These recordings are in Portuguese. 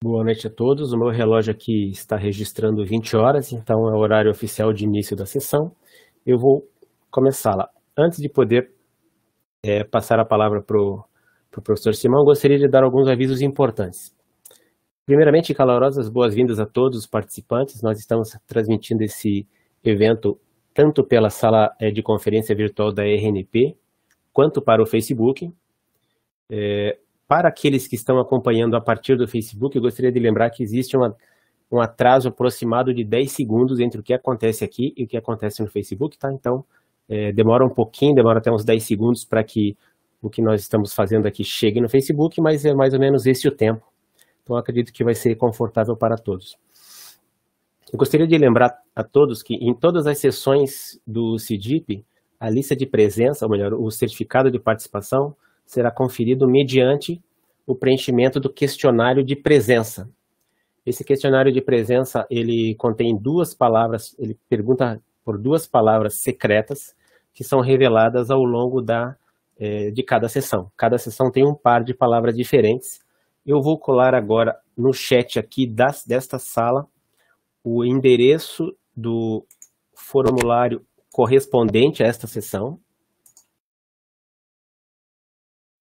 Boa noite a todos. O meu relógio aqui está registrando 20 horas, então é o horário oficial de início da sessão. Eu vou começá-la. Antes de poder é, passar a palavra para o pro professor Simão, gostaria de dar alguns avisos importantes. Primeiramente, calorosas boas-vindas a todos os participantes. Nós estamos transmitindo esse evento tanto pela sala é, de conferência virtual da RNP, quanto para o Facebook. É, para aqueles que estão acompanhando a partir do Facebook, eu gostaria de lembrar que existe uma, um atraso aproximado de 10 segundos entre o que acontece aqui e o que acontece no Facebook, tá? Então, é, demora um pouquinho, demora até uns 10 segundos para que o que nós estamos fazendo aqui chegue no Facebook, mas é mais ou menos esse o tempo. Então, acredito que vai ser confortável para todos. Eu gostaria de lembrar a todos que em todas as sessões do CIDIP, a lista de presença, ou melhor, o certificado de participação, será conferido mediante o preenchimento do questionário de presença. Esse questionário de presença, ele contém duas palavras, ele pergunta por duas palavras secretas que são reveladas ao longo da, eh, de cada sessão. Cada sessão tem um par de palavras diferentes. Eu vou colar agora no chat aqui das, desta sala o endereço do formulário correspondente a esta sessão.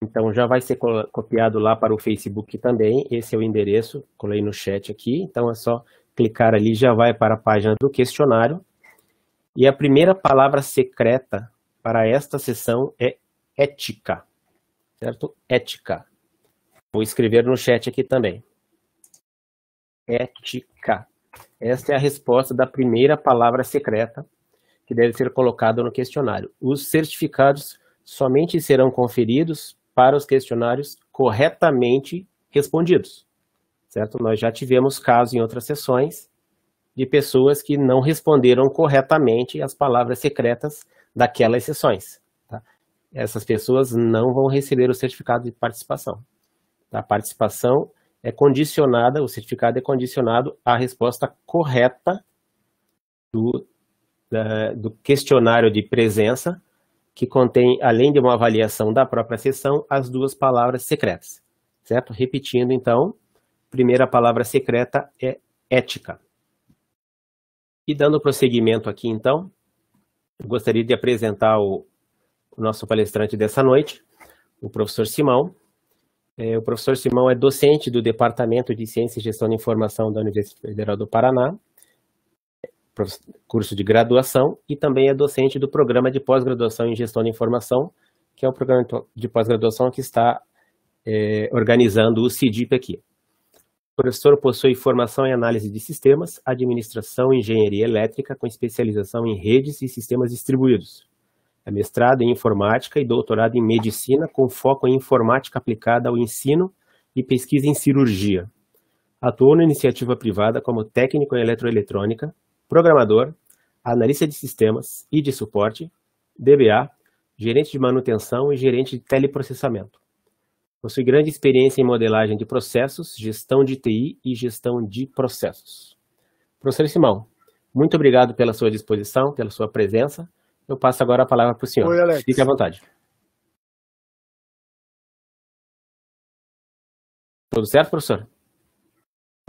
Então já vai ser copiado lá para o Facebook também. Esse é o endereço, colei no chat aqui. Então é só clicar ali, já vai para a página do questionário. E a primeira palavra secreta para esta sessão é ética, certo? Ética. Vou escrever no chat aqui também. Ética. Esta é a resposta da primeira palavra secreta que deve ser colocada no questionário. Os certificados somente serão conferidos para os questionários corretamente respondidos. Certo? Nós já tivemos casos em outras sessões de pessoas que não responderam corretamente as palavras secretas daquelas sessões. Tá? Essas pessoas não vão receber o certificado de participação. Tá? A participação é condicionada, o certificado é condicionado à resposta correta do, da, do questionário de presença que contém, além de uma avaliação da própria sessão, as duas palavras secretas, certo? Repetindo, então, primeira palavra secreta é ética. E dando prosseguimento aqui, então, eu gostaria de apresentar o, o nosso palestrante dessa noite, o professor Simão. É, o professor Simão é docente do Departamento de Ciência e Gestão da Informação da Universidade Federal do Paraná, curso de graduação e também é docente do programa de pós-graduação em gestão da informação, que é o programa de pós-graduação que está é, organizando o CIDIP aqui. O professor possui formação em análise de sistemas, administração e engenharia elétrica, com especialização em redes e sistemas distribuídos. É mestrado em informática e doutorado em medicina, com foco em informática aplicada ao ensino e pesquisa em cirurgia. Atuou na iniciativa privada como técnico em eletroeletrônica, programador, analista de sistemas e de suporte, DBA, gerente de manutenção e gerente de teleprocessamento. Possui grande experiência em modelagem de processos, gestão de TI e gestão de processos. Professor Simão, muito obrigado pela sua disposição, pela sua presença. Eu passo agora a palavra para o senhor. Oi, Alex. Fique à vontade. Tudo certo, professor?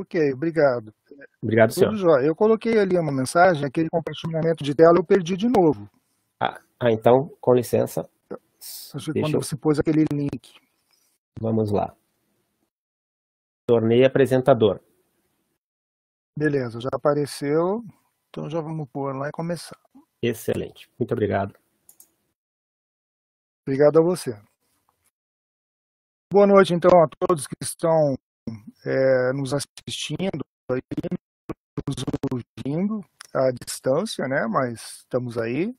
Ok, obrigado. Obrigado, Tudo senhor. Jóia. Eu coloquei ali uma mensagem, aquele compartilhamento de tela eu perdi de novo. Ah, ah então, com licença. Acho que quando eu... você pôs aquele link. Vamos lá. Tornei apresentador. Beleza, já apareceu. Então já vamos pôr lá e começar. Excelente. Muito obrigado. Obrigado a você. Boa noite, então, a todos que estão é, nos assistindo, aí, nos ouvindo à distância, né? Mas estamos aí.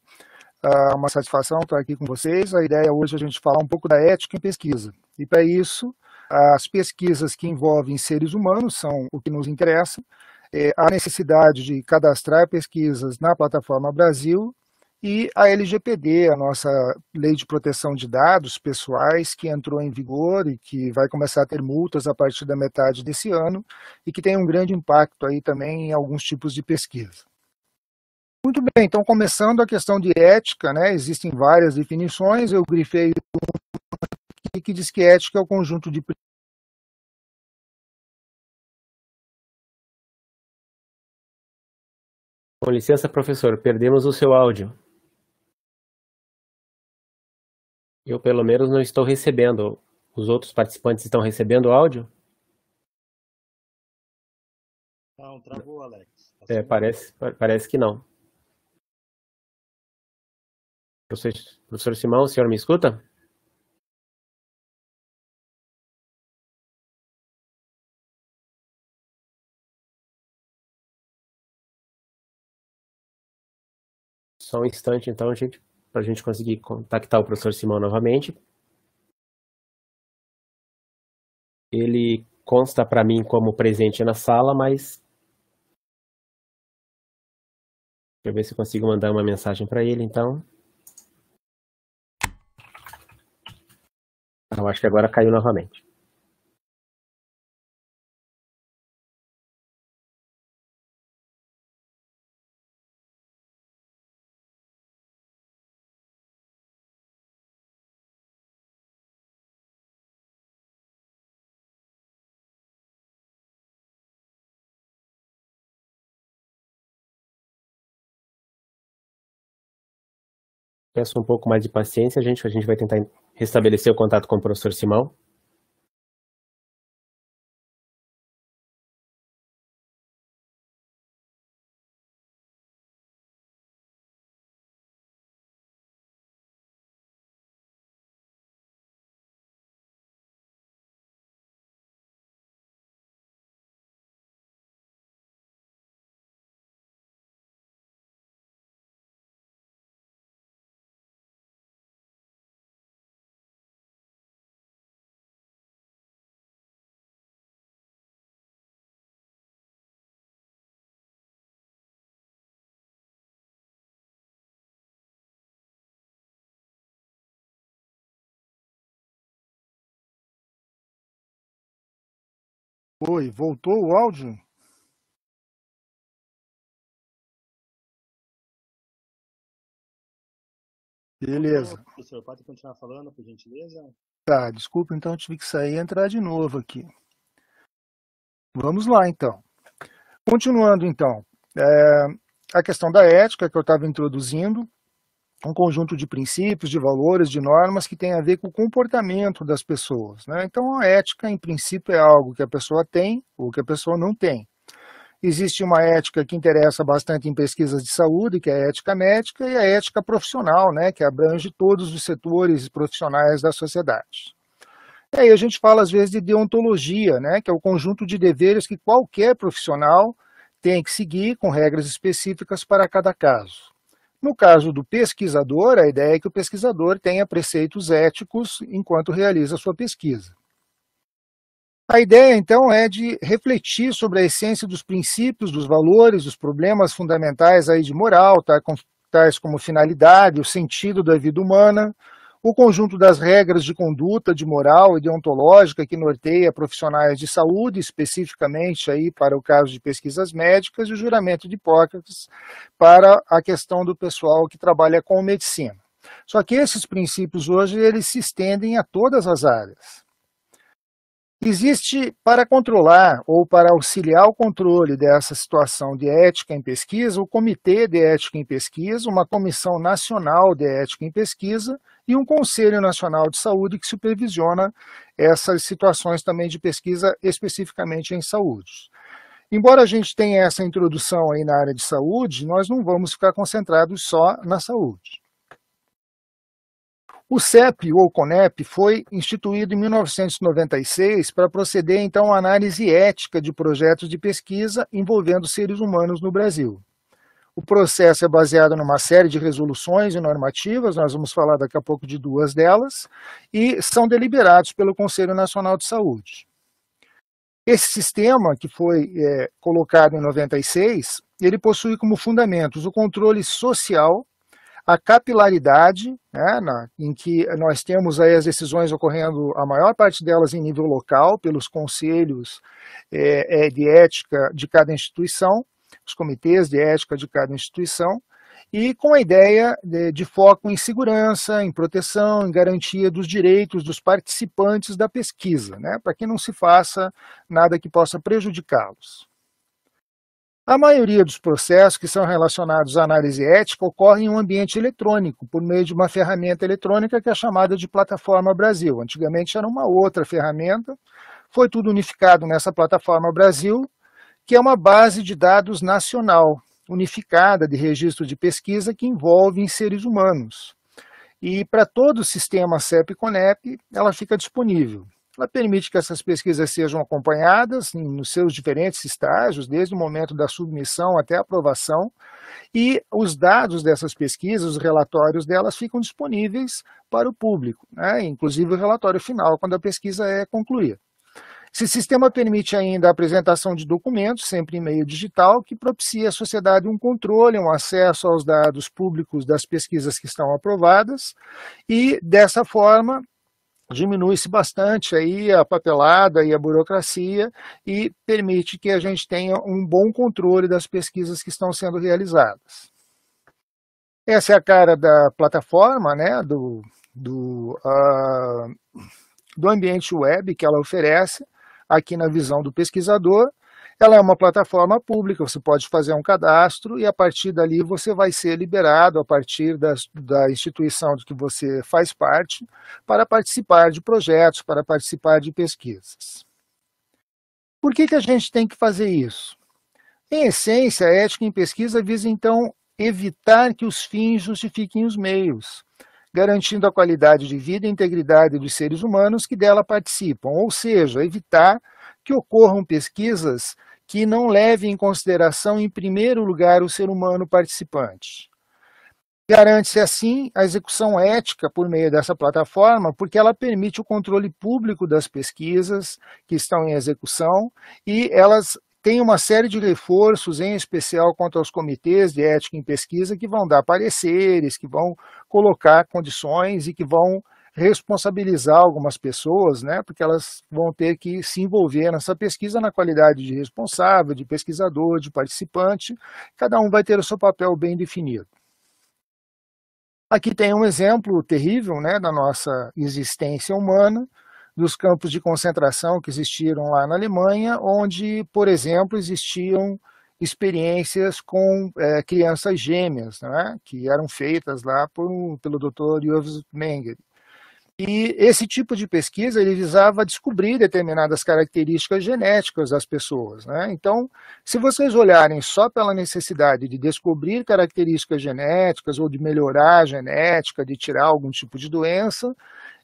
É uma satisfação estar aqui com vocês. A ideia hoje é a gente falar um pouco da ética em pesquisa. E para isso, as pesquisas que envolvem seres humanos são o que nos interessa. É, a necessidade de cadastrar pesquisas na plataforma Brasil e a LGPD, a nossa Lei de Proteção de Dados Pessoais, que entrou em vigor e que vai começar a ter multas a partir da metade desse ano e que tem um grande impacto aí também em alguns tipos de pesquisa. Muito bem, então começando a questão de ética, né? Existem várias definições, eu grifei aqui que diz que ética é o conjunto de Com licença, professor, perdemos o seu áudio. Eu pelo menos não estou recebendo. Os outros participantes estão recebendo o áudio? Não, travou, Alex. Tá é, parece, parece que não. Professor, professor Simão, o senhor me escuta? Só um instante, então, gente para a gente conseguir contactar o professor Simão novamente. Ele consta para mim como presente na sala, mas. Deixa eu ver se eu consigo mandar uma mensagem para ele, então. Eu acho que agora caiu novamente. peço um pouco mais de paciência, gente, a gente vai tentar restabelecer o contato com o professor Simão. Oi, voltou o áudio? Beleza. Professor, pode continuar falando, por gentileza? Tá, desculpa, então eu tive que sair e entrar de novo aqui. Vamos lá, então. Continuando, então, é, a questão da ética que eu estava introduzindo um conjunto de princípios, de valores, de normas que tem a ver com o comportamento das pessoas. Né? Então, a ética, em princípio, é algo que a pessoa tem ou que a pessoa não tem. Existe uma ética que interessa bastante em pesquisas de saúde, que é a ética médica, e a ética profissional, né, que abrange todos os setores profissionais da sociedade. E aí a gente fala, às vezes, de deontologia, né, que é o conjunto de deveres que qualquer profissional tem que seguir com regras específicas para cada caso. No caso do pesquisador, a ideia é que o pesquisador tenha preceitos éticos enquanto realiza sua pesquisa. A ideia, então, é de refletir sobre a essência dos princípios, dos valores, dos problemas fundamentais aí de moral, tais como finalidade, o sentido da vida humana, o conjunto das regras de conduta, de moral e deontológica que norteia profissionais de saúde, especificamente aí para o caso de pesquisas médicas, e o juramento de Hipócrates para a questão do pessoal que trabalha com medicina. Só que esses princípios hoje eles se estendem a todas as áreas. Existe, para controlar ou para auxiliar o controle dessa situação de ética em pesquisa, o Comitê de Ética em Pesquisa, uma Comissão Nacional de Ética em Pesquisa e um Conselho Nacional de Saúde que supervisiona essas situações também de pesquisa especificamente em saúde. Embora a gente tenha essa introdução aí na área de saúde, nós não vamos ficar concentrados só na saúde. O CEP, ou CONEP, foi instituído em 1996 para proceder, então, à análise ética de projetos de pesquisa envolvendo seres humanos no Brasil. O processo é baseado numa série de resoluções e normativas, nós vamos falar daqui a pouco de duas delas, e são deliberados pelo Conselho Nacional de Saúde. Esse sistema, que foi é, colocado em 96, ele possui como fundamentos o controle social a capilaridade, né, na, em que nós temos aí as decisões ocorrendo, a maior parte delas em nível local, pelos conselhos é, é, de ética de cada instituição, os comitês de ética de cada instituição, e com a ideia de, de foco em segurança, em proteção, em garantia dos direitos dos participantes da pesquisa, né, para que não se faça nada que possa prejudicá-los. A maioria dos processos que são relacionados à análise ética ocorre em um ambiente eletrônico, por meio de uma ferramenta eletrônica que é chamada de Plataforma Brasil. Antigamente era uma outra ferramenta, foi tudo unificado nessa Plataforma Brasil, que é uma base de dados nacional, unificada de registro de pesquisa que envolve seres humanos. E para todo o sistema CEP-CONEP, ela fica disponível. Ela permite que essas pesquisas sejam acompanhadas em, nos seus diferentes estágios, desde o momento da submissão até a aprovação, e os dados dessas pesquisas, os relatórios delas, ficam disponíveis para o público, né? inclusive o relatório final, quando a pesquisa é concluída. Esse sistema permite ainda a apresentação de documentos, sempre em meio digital, que propicia à sociedade um controle, um acesso aos dados públicos das pesquisas que estão aprovadas, e dessa forma diminui-se bastante aí a papelada e a burocracia e permite que a gente tenha um bom controle das pesquisas que estão sendo realizadas. Essa é a cara da plataforma, né, do, do, uh, do ambiente web que ela oferece, aqui na visão do pesquisador, ela é uma plataforma pública, você pode fazer um cadastro e a partir dali você vai ser liberado a partir da instituição de que você faz parte para participar de projetos, para participar de pesquisas. Por que, que a gente tem que fazer isso? Em essência, a ética em pesquisa visa, então, evitar que os fins justifiquem os meios, garantindo a qualidade de vida e integridade dos seres humanos que dela participam, ou seja, evitar que ocorram pesquisas que não leve em consideração, em primeiro lugar, o ser humano participante. Garante-se, assim, a execução ética por meio dessa plataforma, porque ela permite o controle público das pesquisas que estão em execução e elas têm uma série de reforços, em especial quanto aos comitês de ética em pesquisa, que vão dar pareceres, que vão colocar condições e que vão responsabilizar algumas pessoas, né, porque elas vão ter que se envolver nessa pesquisa na qualidade de responsável, de pesquisador, de participante, cada um vai ter o seu papel bem definido. Aqui tem um exemplo terrível né, da nossa existência humana, dos campos de concentração que existiram lá na Alemanha, onde, por exemplo, existiam experiências com é, crianças gêmeas, né, que eram feitas lá por, pelo Dr. Josef Mengele. E esse tipo de pesquisa ele visava descobrir determinadas características genéticas das pessoas. Né? Então, se vocês olharem só pela necessidade de descobrir características genéticas ou de melhorar a genética, de tirar algum tipo de doença,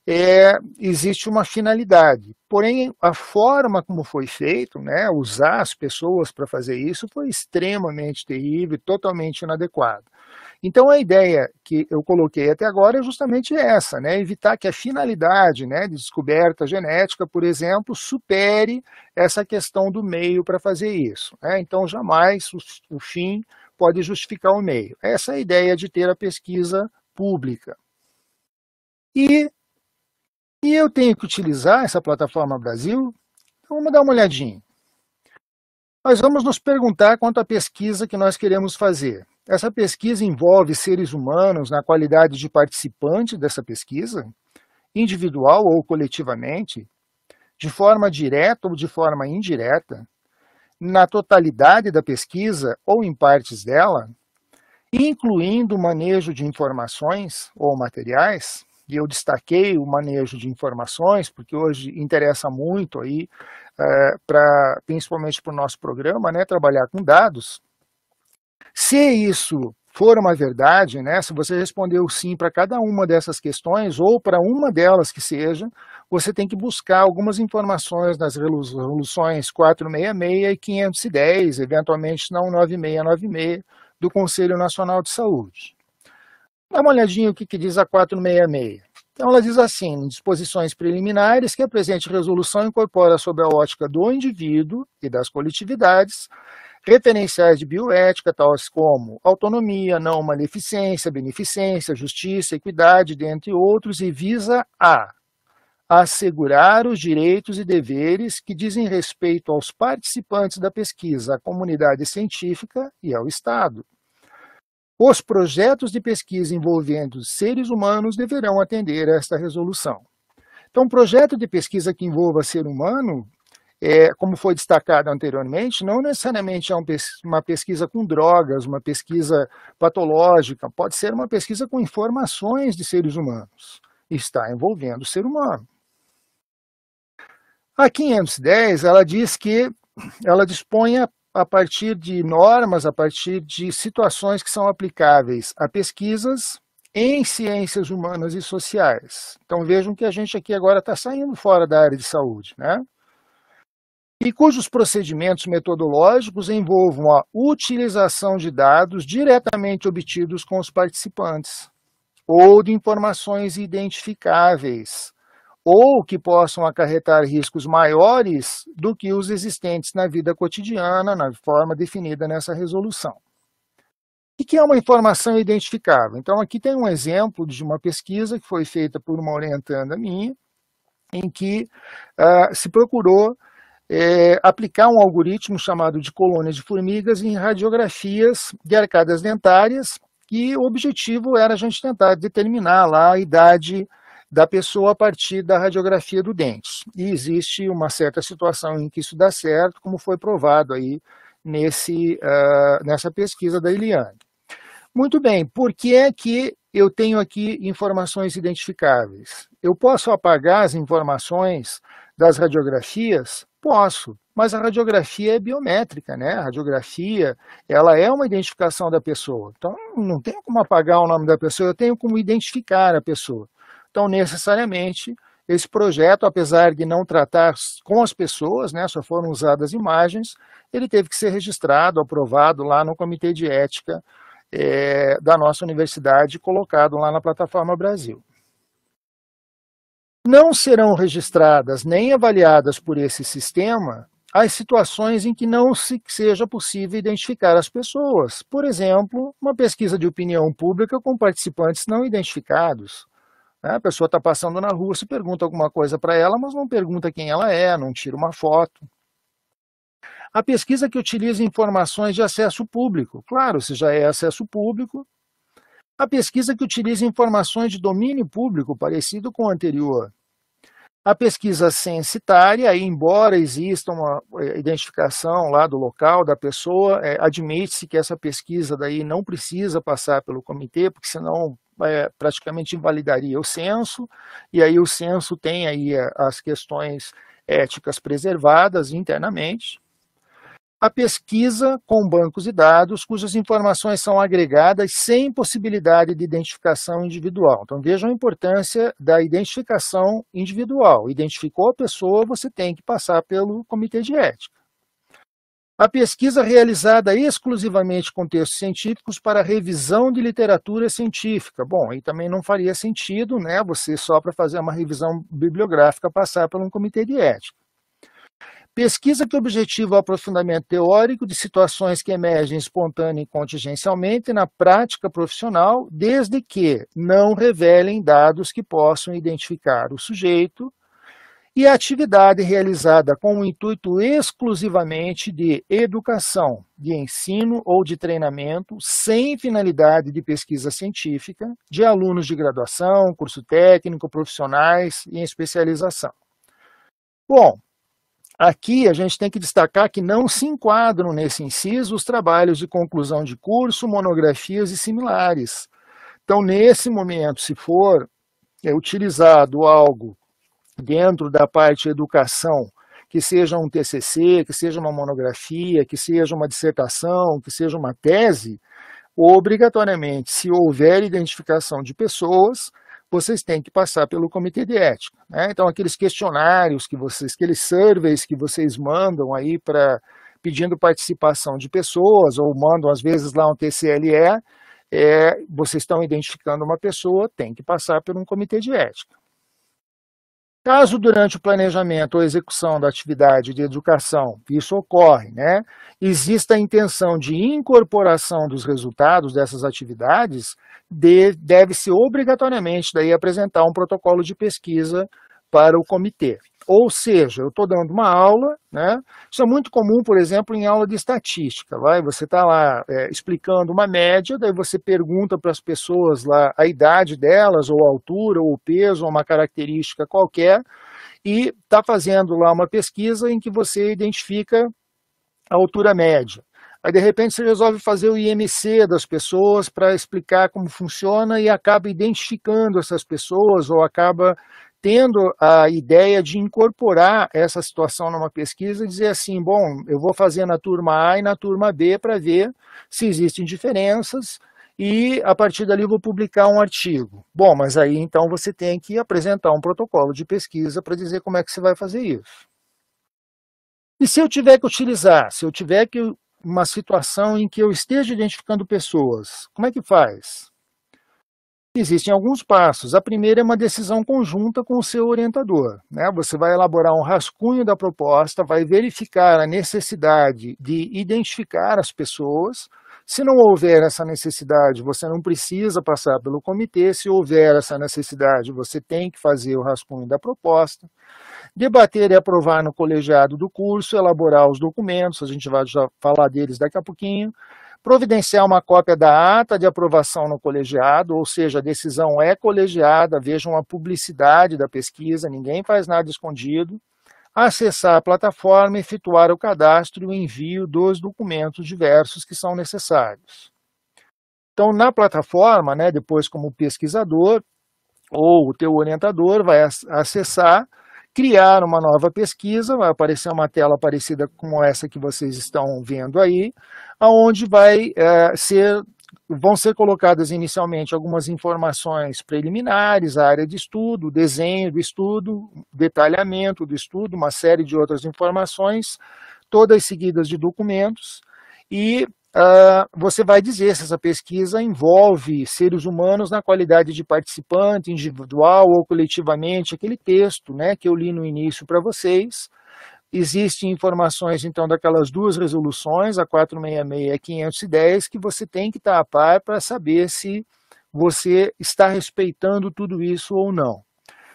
é, existe uma finalidade. Porém, a forma como foi feito, né, usar as pessoas para fazer isso, foi extremamente terrível, totalmente inadequado. Então, a ideia que eu coloquei até agora é justamente essa, né? evitar que a finalidade né, de descoberta genética, por exemplo, supere essa questão do meio para fazer isso. Né? Então, jamais o, o fim pode justificar o meio. Essa é a ideia de ter a pesquisa pública. E, e eu tenho que utilizar essa plataforma Brasil? Então, vamos dar uma olhadinha. Nós vamos nos perguntar quanto à pesquisa que nós queremos fazer. Essa pesquisa envolve seres humanos na qualidade de participante dessa pesquisa, individual ou coletivamente, de forma direta ou de forma indireta, na totalidade da pesquisa ou em partes dela, incluindo o manejo de informações ou materiais, e eu destaquei o manejo de informações, porque hoje interessa muito aí, é, pra, principalmente para o nosso programa, né, trabalhar com dados, se isso for uma verdade, né, se você respondeu sim para cada uma dessas questões, ou para uma delas que seja, você tem que buscar algumas informações nas resoluções 466 e 510, eventualmente na 9696 do Conselho Nacional de Saúde. Dá uma olhadinha o que, que diz a 466. Então, ela diz assim, disposições preliminares, que a presente resolução incorpora sob a ótica do indivíduo e das coletividades referenciais de bioética, tais como autonomia, não maleficência, beneficência, justiça, equidade, dentre outros, e visa a assegurar os direitos e deveres que dizem respeito aos participantes da pesquisa, à comunidade científica e ao Estado. Os projetos de pesquisa envolvendo seres humanos deverão atender a esta resolução. Então, um projeto de pesquisa que envolva ser humano é, como foi destacado anteriormente, não necessariamente é uma pesquisa com drogas, uma pesquisa patológica, pode ser uma pesquisa com informações de seres humanos, está envolvendo o ser humano. A 510, ela diz que ela dispõe a, a partir de normas, a partir de situações que são aplicáveis a pesquisas em ciências humanas e sociais. Então vejam que a gente aqui agora está saindo fora da área de saúde, né? e cujos procedimentos metodológicos envolvam a utilização de dados diretamente obtidos com os participantes, ou de informações identificáveis, ou que possam acarretar riscos maiores do que os existentes na vida cotidiana, na forma definida nessa resolução. O que é uma informação identificável? Então, aqui tem um exemplo de uma pesquisa que foi feita por uma orientanda minha, em que uh, se procurou é, aplicar um algoritmo chamado de colônia de formigas em radiografias de arcadas dentárias e o objetivo era a gente tentar determinar lá a idade da pessoa a partir da radiografia do dente. E existe uma certa situação em que isso dá certo, como foi provado aí nesse, uh, nessa pesquisa da Eliane. Muito bem, por que é que eu tenho aqui informações identificáveis? Eu posso apagar as informações das radiografias Posso, mas a radiografia é biométrica, né? A radiografia, ela é uma identificação da pessoa. Então, não tenho como apagar o nome da pessoa, eu tenho como identificar a pessoa. Então, necessariamente, esse projeto, apesar de não tratar com as pessoas, né, só foram usadas imagens, ele teve que ser registrado, aprovado lá no Comitê de Ética é, da nossa universidade, colocado lá na Plataforma Brasil não serão registradas nem avaliadas por esse sistema as situações em que não se, seja possível identificar as pessoas. Por exemplo, uma pesquisa de opinião pública com participantes não identificados. Né? A pessoa está passando na rua, se pergunta alguma coisa para ela, mas não pergunta quem ela é, não tira uma foto. A pesquisa que utiliza informações de acesso público, claro, se já é acesso público. A pesquisa que utiliza informações de domínio público, parecido com o anterior. A pesquisa censitária, embora exista uma eh, identificação lá do local da pessoa, é, admite-se que essa pesquisa daí não precisa passar pelo comitê, porque senão é, praticamente invalidaria o censo, e aí o censo tem aí eh, as questões éticas preservadas internamente, a pesquisa com bancos e dados cujas informações são agregadas sem possibilidade de identificação individual. Então, vejam a importância da identificação individual. Identificou a pessoa, você tem que passar pelo comitê de ética. A pesquisa realizada exclusivamente com textos científicos para revisão de literatura científica. Bom, aí também não faria sentido, né, você só para fazer uma revisão bibliográfica passar por um comitê de ética Pesquisa que objetiva o aprofundamento teórico de situações que emergem espontânea e contingencialmente na prática profissional, desde que não revelem dados que possam identificar o sujeito, e a atividade realizada com o intuito exclusivamente de educação, de ensino ou de treinamento, sem finalidade de pesquisa científica, de alunos de graduação, curso técnico, profissionais e em especialização. Bom, Aqui a gente tem que destacar que não se enquadram nesse inciso os trabalhos de conclusão de curso, monografias e similares. Então, nesse momento, se for é, utilizado algo dentro da parte de educação, que seja um TCC, que seja uma monografia, que seja uma dissertação, que seja uma tese, obrigatoriamente, se houver identificação de pessoas, vocês têm que passar pelo comitê de ética. Né? Então, aqueles questionários que vocês, aqueles surveys que vocês mandam aí para pedindo participação de pessoas, ou mandam às vezes lá um TCLE, é, vocês estão identificando uma pessoa, tem que passar por um comitê de ética. Caso durante o planejamento ou execução da atividade de educação, isso ocorre, né, exista a intenção de incorporação dos resultados dessas atividades, de, deve-se obrigatoriamente daí apresentar um protocolo de pesquisa para o comitê. Ou seja, eu estou dando uma aula, né? isso é muito comum, por exemplo, em aula de estatística. Vai? Você está lá é, explicando uma média, daí você pergunta para as pessoas lá a idade delas, ou a altura, ou o peso, ou uma característica qualquer, e está fazendo lá uma pesquisa em que você identifica a altura média. Aí, de repente, você resolve fazer o IMC das pessoas para explicar como funciona e acaba identificando essas pessoas ou acaba tendo a ideia de incorporar essa situação numa pesquisa e dizer assim, bom, eu vou fazer na turma A e na turma B para ver se existem diferenças e a partir dali vou publicar um artigo. Bom, mas aí então você tem que apresentar um protocolo de pesquisa para dizer como é que você vai fazer isso. E se eu tiver que utilizar, se eu tiver que uma situação em que eu esteja identificando pessoas, como é que faz? Existem alguns passos. A primeira é uma decisão conjunta com o seu orientador. Né? Você vai elaborar um rascunho da proposta, vai verificar a necessidade de identificar as pessoas. Se não houver essa necessidade, você não precisa passar pelo comitê. Se houver essa necessidade, você tem que fazer o rascunho da proposta. Debater e aprovar no colegiado do curso, elaborar os documentos, a gente vai já falar deles daqui a pouquinho providenciar uma cópia da ata de aprovação no colegiado, ou seja, a decisão é colegiada, vejam a publicidade da pesquisa, ninguém faz nada escondido, acessar a plataforma, efetuar o cadastro e o envio dos documentos diversos que são necessários. Então, na plataforma, né, depois como pesquisador ou o teu orientador vai acessar, criar uma nova pesquisa, vai aparecer uma tela parecida com essa que vocês estão vendo aí, aonde vai é, ser vão ser colocadas inicialmente algumas informações preliminares, a área de estudo, desenho do estudo, detalhamento do estudo, uma série de outras informações, todas seguidas de documentos, e uh, você vai dizer se essa pesquisa envolve seres humanos na qualidade de participante, individual ou coletivamente, aquele texto né, que eu li no início para vocês, Existem informações, então, daquelas duas resoluções, a 466 e a 510, que você tem que estar a par para saber se você está respeitando tudo isso ou não.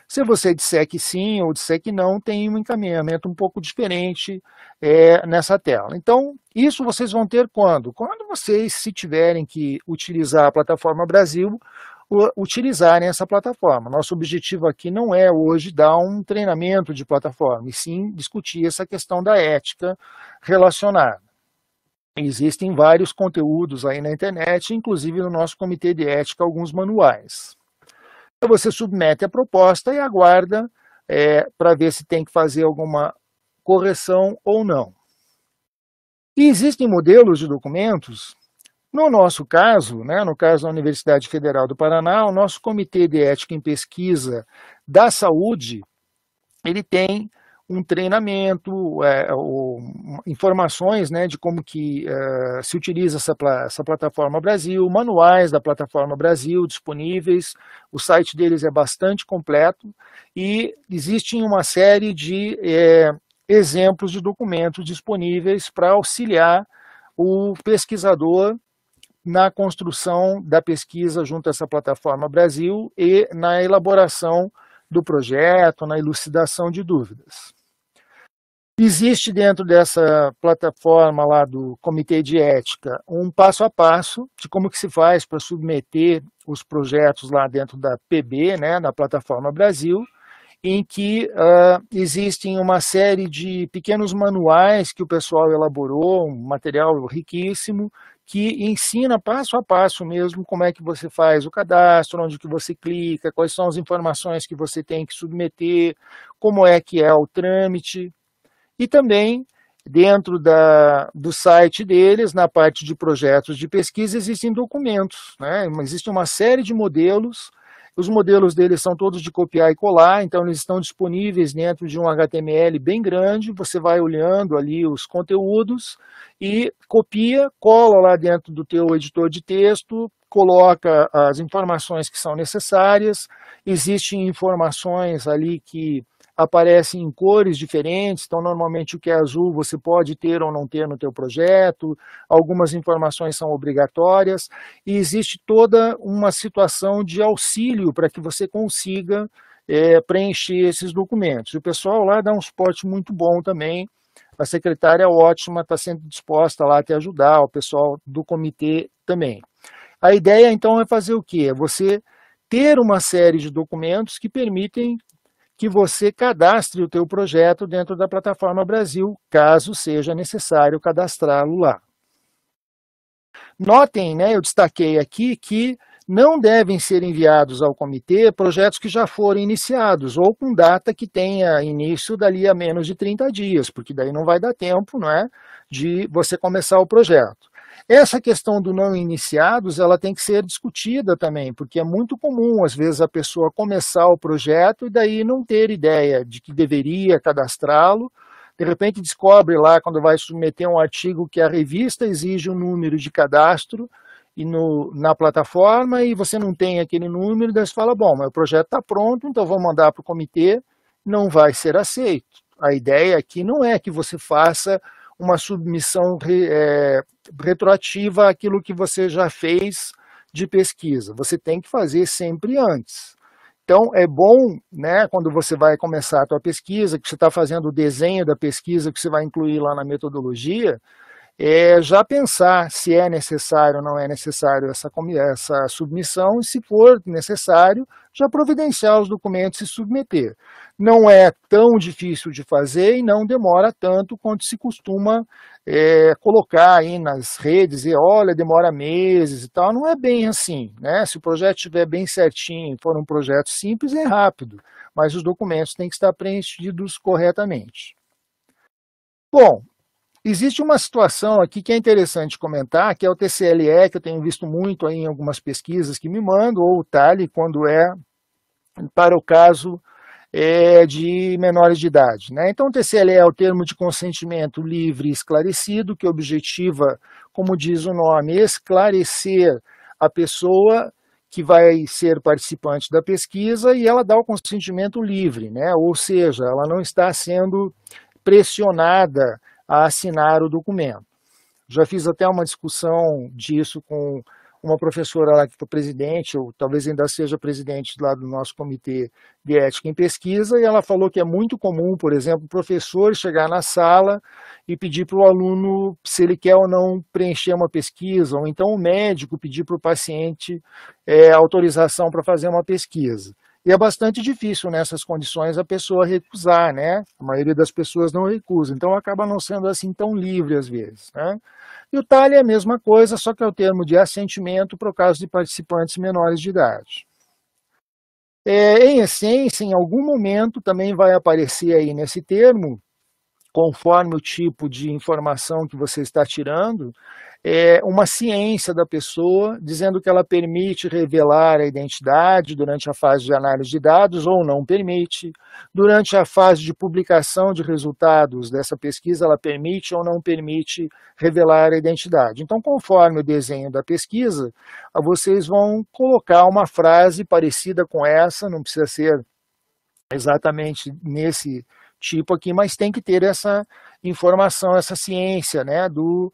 Se você disser que sim ou disser que não, tem um encaminhamento um pouco diferente é, nessa tela. Então, isso vocês vão ter quando? Quando vocês, se tiverem que utilizar a plataforma Brasil, utilizarem essa plataforma. Nosso objetivo aqui não é hoje dar um treinamento de plataforma, e sim discutir essa questão da ética relacionada. Existem vários conteúdos aí na internet, inclusive no nosso comitê de ética, alguns manuais. Então você submete a proposta e aguarda é, para ver se tem que fazer alguma correção ou não. E existem modelos de documentos no nosso caso, né, no caso da Universidade Federal do Paraná, o nosso Comitê de Ética em Pesquisa da Saúde, ele tem um treinamento, é, ou, informações né, de como que é, se utiliza essa, essa plataforma Brasil, manuais da plataforma Brasil disponíveis, o site deles é bastante completo e existem uma série de é, exemplos de documentos disponíveis para auxiliar o pesquisador na construção da pesquisa junto a essa plataforma Brasil e na elaboração do projeto, na elucidação de dúvidas. Existe dentro dessa plataforma lá do Comitê de Ética um passo a passo de como que se faz para submeter os projetos lá dentro da PB, né, na plataforma Brasil, em que uh, existem uma série de pequenos manuais que o pessoal elaborou, um material riquíssimo, que ensina passo a passo mesmo como é que você faz o cadastro, onde que você clica, quais são as informações que você tem que submeter, como é que é o trâmite. E também, dentro da, do site deles, na parte de projetos de pesquisa, existem documentos, né? existe uma série de modelos os modelos deles são todos de copiar e colar, então eles estão disponíveis dentro de um HTML bem grande. Você vai olhando ali os conteúdos e copia, cola lá dentro do teu editor de texto, coloca as informações que são necessárias. Existem informações ali que aparecem em cores diferentes, então normalmente o que é azul você pode ter ou não ter no teu projeto, algumas informações são obrigatórias e existe toda uma situação de auxílio para que você consiga é, preencher esses documentos. o pessoal lá dá um suporte muito bom também, a secretária é ótima, está sempre disposta lá a te ajudar, o pessoal do comitê também. A ideia então é fazer o quê? É você ter uma série de documentos que permitem que você cadastre o teu projeto dentro da plataforma Brasil, caso seja necessário cadastrá-lo lá. Notem, né, eu destaquei aqui que não devem ser enviados ao comitê projetos que já foram iniciados ou com data que tenha início dali a menos de 30 dias, porque daí não vai dar tempo não é, de você começar o projeto. Essa questão do não iniciados, ela tem que ser discutida também, porque é muito comum, às vezes, a pessoa começar o projeto e daí não ter ideia de que deveria cadastrá-lo, de repente descobre lá, quando vai submeter um artigo, que a revista exige um número de cadastro, e no, na plataforma e você não tem aquele número, daí você fala, bom, meu projeto está pronto, então vou mandar para o comitê, não vai ser aceito. A ideia aqui não é que você faça uma submissão é, retroativa aquilo que você já fez de pesquisa. Você tem que fazer sempre antes. Então, é bom, né, quando você vai começar a sua pesquisa, que você está fazendo o desenho da pesquisa que você vai incluir lá na metodologia, é já pensar se é necessário ou não é necessário essa, essa submissão e, se for necessário, já providenciar os documentos e submeter. Não é tão difícil de fazer e não demora tanto quanto se costuma é, colocar aí nas redes e olha, demora meses e tal. Não é bem assim, né? Se o projeto estiver bem certinho, for um projeto simples, é rápido, mas os documentos têm que estar preenchidos corretamente. Bom, Existe uma situação aqui que é interessante comentar, que é o TCLE, que eu tenho visto muito em algumas pesquisas que me mandam, ou o TALI, quando é para o caso é, de menores de idade. Né? Então, o TCLE é o termo de consentimento livre e esclarecido, que objetiva, como diz o nome, esclarecer a pessoa que vai ser participante da pesquisa e ela dá o consentimento livre, né? ou seja, ela não está sendo pressionada a assinar o documento. Já fiz até uma discussão disso com uma professora lá que foi presidente, ou talvez ainda seja presidente lá do nosso comitê de ética em pesquisa, e ela falou que é muito comum, por exemplo, o professor chegar na sala e pedir para o aluno se ele quer ou não preencher uma pesquisa, ou então o médico pedir para o paciente é, autorização para fazer uma pesquisa. E é bastante difícil nessas condições a pessoa recusar, né? A maioria das pessoas não recusa, então acaba não sendo assim tão livre às vezes, né? E o tal é a mesma coisa, só que é o termo de assentimento para o caso de participantes menores de idade. É, em essência, em algum momento também vai aparecer aí nesse termo, conforme o tipo de informação que você está tirando, é, uma ciência da pessoa, dizendo que ela permite revelar a identidade durante a fase de análise de dados ou não permite, durante a fase de publicação de resultados dessa pesquisa, ela permite ou não permite revelar a identidade. Então, conforme o desenho da pesquisa, vocês vão colocar uma frase parecida com essa, não precisa ser exatamente nesse tipo aqui, mas tem que ter essa informação, essa ciência né, do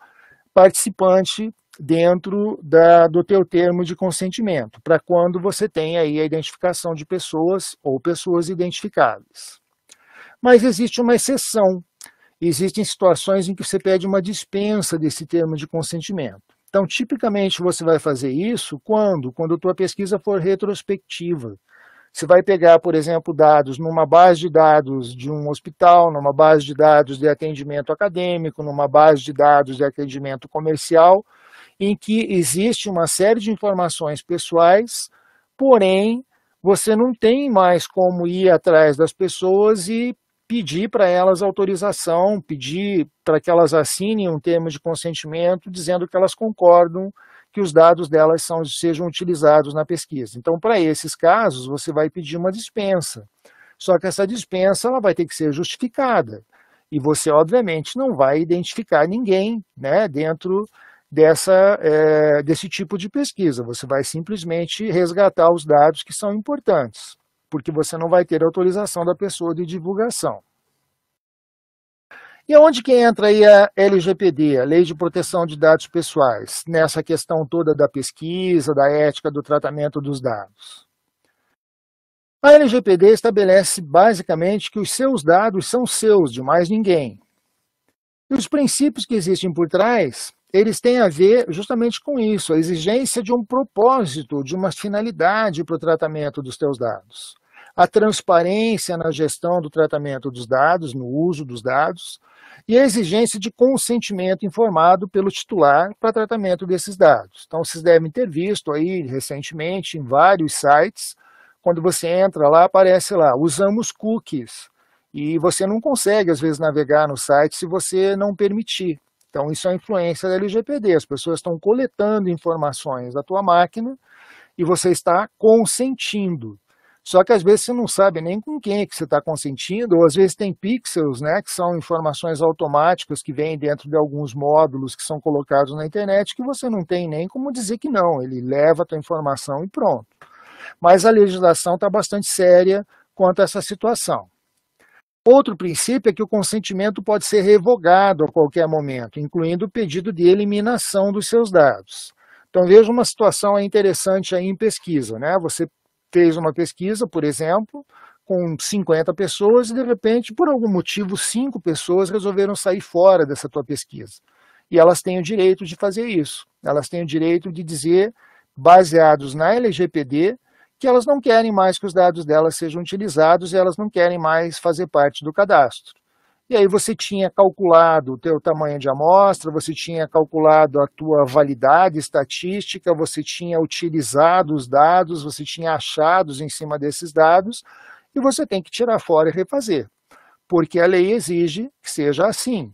participante dentro da, do teu termo de consentimento, para quando você tem aí a identificação de pessoas ou pessoas identificadas. Mas existe uma exceção, existem situações em que você pede uma dispensa desse termo de consentimento. Então, tipicamente, você vai fazer isso quando? Quando a tua pesquisa for retrospectiva. Você vai pegar, por exemplo, dados numa base de dados de um hospital, numa base de dados de atendimento acadêmico, numa base de dados de atendimento comercial, em que existe uma série de informações pessoais, porém você não tem mais como ir atrás das pessoas e pedir para elas autorização, pedir para que elas assinem um termo de consentimento dizendo que elas concordam que os dados delas são, sejam utilizados na pesquisa. Então, para esses casos, você vai pedir uma dispensa. Só que essa dispensa ela vai ter que ser justificada. E você, obviamente, não vai identificar ninguém né, dentro dessa, é, desse tipo de pesquisa. Você vai simplesmente resgatar os dados que são importantes, porque você não vai ter autorização da pessoa de divulgação. E onde que entra aí a LGPD, a Lei de Proteção de Dados Pessoais, nessa questão toda da pesquisa, da ética, do tratamento dos dados? A LGPD estabelece basicamente que os seus dados são seus, de mais ninguém. E os princípios que existem por trás, eles têm a ver justamente com isso, a exigência de um propósito, de uma finalidade para o tratamento dos teus dados a transparência na gestão do tratamento dos dados, no uso dos dados, e a exigência de consentimento informado pelo titular para tratamento desses dados. Então, vocês devem ter visto aí recentemente em vários sites, quando você entra lá, aparece lá, usamos cookies, e você não consegue, às vezes, navegar no site se você não permitir. Então, isso é a influência da LGPD, as pessoas estão coletando informações da tua máquina e você está consentindo. Só que às vezes você não sabe nem com quem é que você está consentindo, ou às vezes tem pixels, né, que são informações automáticas que vêm dentro de alguns módulos que são colocados na internet que você não tem nem como dizer que não, ele leva a tua informação e pronto. Mas a legislação está bastante séria quanto a essa situação. Outro princípio é que o consentimento pode ser revogado a qualquer momento, incluindo o pedido de eliminação dos seus dados. Então veja uma situação interessante aí em pesquisa, né? Você fez uma pesquisa, por exemplo, com 50 pessoas e de repente, por algum motivo, cinco pessoas resolveram sair fora dessa tua pesquisa. E elas têm o direito de fazer isso. Elas têm o direito de dizer, baseados na LGPD, que elas não querem mais que os dados delas sejam utilizados e elas não querem mais fazer parte do cadastro. E aí você tinha calculado o teu tamanho de amostra, você tinha calculado a tua validade estatística, você tinha utilizado os dados, você tinha achados em cima desses dados, e você tem que tirar fora e refazer, porque a lei exige que seja assim.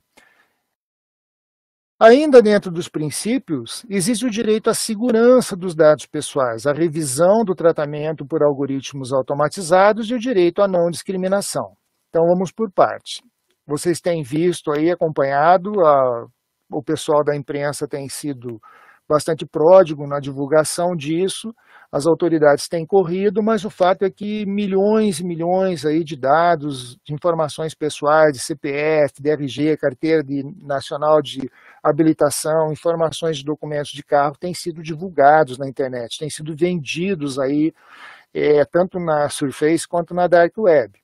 Ainda dentro dos princípios, existe o direito à segurança dos dados pessoais, à revisão do tratamento por algoritmos automatizados e o direito à não discriminação. Então vamos por partes. Vocês têm visto aí, acompanhado, a, o pessoal da imprensa tem sido bastante pródigo na divulgação disso, as autoridades têm corrido, mas o fato é que milhões e milhões aí de dados, de informações pessoais, de CPF, DRG, carteira de, nacional de habilitação, informações de documentos de carro, têm sido divulgados na internet, têm sido vendidos aí, é, tanto na Surface quanto na Dark Web.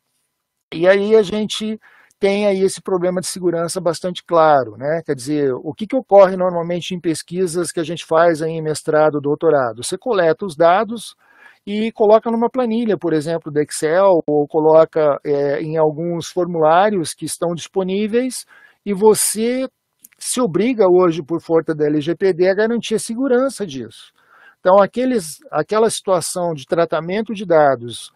E aí a gente tem aí esse problema de segurança bastante claro, né? Quer dizer, o que, que ocorre normalmente em pesquisas que a gente faz aí em mestrado, doutorado? Você coleta os dados e coloca numa planilha, por exemplo, do Excel, ou coloca é, em alguns formulários que estão disponíveis, e você se obriga hoje, por força da LGPD, a garantir a segurança disso. Então, aqueles, aquela situação de tratamento de dados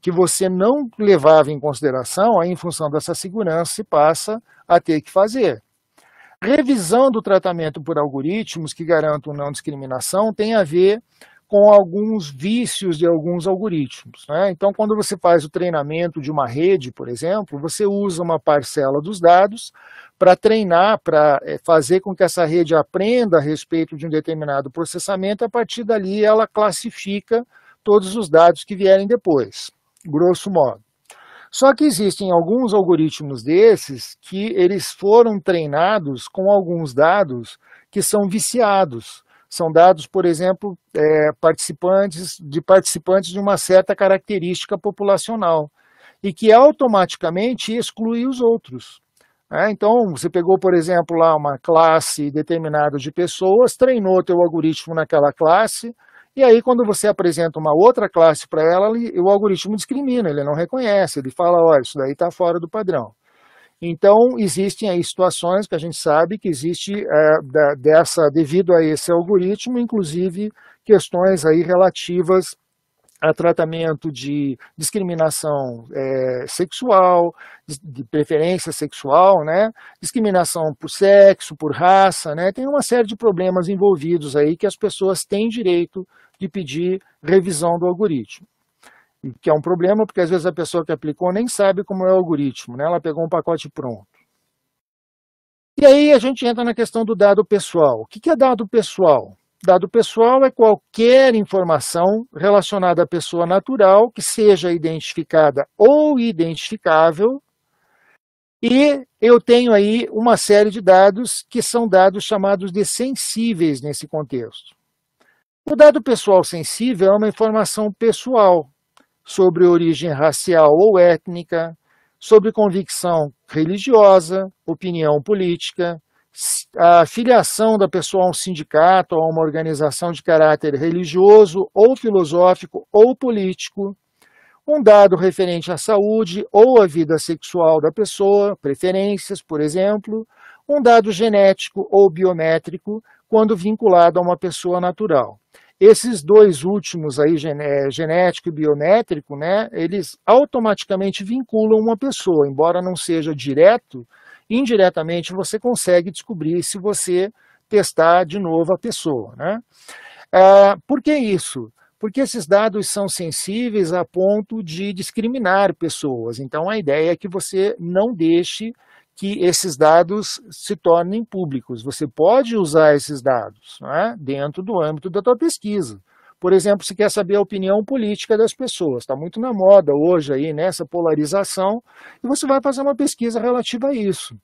que você não levava em consideração, aí, em função dessa segurança, se passa a ter que fazer. Revisão do tratamento por algoritmos que garantam não discriminação tem a ver com alguns vícios de alguns algoritmos. Né? Então, quando você faz o treinamento de uma rede, por exemplo, você usa uma parcela dos dados para treinar, para é, fazer com que essa rede aprenda a respeito de um determinado processamento, a partir dali ela classifica todos os dados que vierem depois grosso modo. Só que existem alguns algoritmos desses que eles foram treinados com alguns dados que são viciados. São dados, por exemplo, é, participantes de participantes de uma certa característica populacional e que automaticamente exclui os outros. É, então, você pegou, por exemplo, lá uma classe determinada de pessoas, treinou teu algoritmo naquela classe, e aí, quando você apresenta uma outra classe para ela, o algoritmo discrimina, ele não reconhece, ele fala, olha, isso daí está fora do padrão. Então, existem aí situações que a gente sabe que existe é, dessa, devido a esse algoritmo, inclusive questões aí relativas a tratamento de discriminação é, sexual, de preferência sexual, né? discriminação por sexo, por raça, né? tem uma série de problemas envolvidos aí que as pessoas têm direito de pedir revisão do algoritmo. E que é um problema porque às vezes a pessoa que aplicou nem sabe como é o algoritmo, né? ela pegou um pacote pronto. E aí a gente entra na questão do dado pessoal. O que é dado pessoal? Dado pessoal é qualquer informação relacionada à pessoa natural que seja identificada ou identificável. E eu tenho aí uma série de dados que são dados chamados de sensíveis nesse contexto. O dado pessoal sensível é uma informação pessoal sobre origem racial ou étnica, sobre convicção religiosa, opinião política, a filiação da pessoa a um sindicato ou a uma organização de caráter religioso ou filosófico ou político, um dado referente à saúde ou à vida sexual da pessoa, preferências, por exemplo, um dado genético ou biométrico, quando vinculado a uma pessoa natural. Esses dois últimos aí, é, genético e biométrico, né, eles automaticamente vinculam uma pessoa, embora não seja direto, indiretamente você consegue descobrir se você testar de novo a pessoa. Né? É, por que isso? Porque esses dados são sensíveis a ponto de discriminar pessoas. Então, a ideia é que você não deixe que esses dados se tornem públicos. Você pode usar esses dados né, dentro do âmbito da sua pesquisa. Por exemplo, se quer saber a opinião política das pessoas, está muito na moda hoje aí nessa polarização, e você vai fazer uma pesquisa relativa a isso.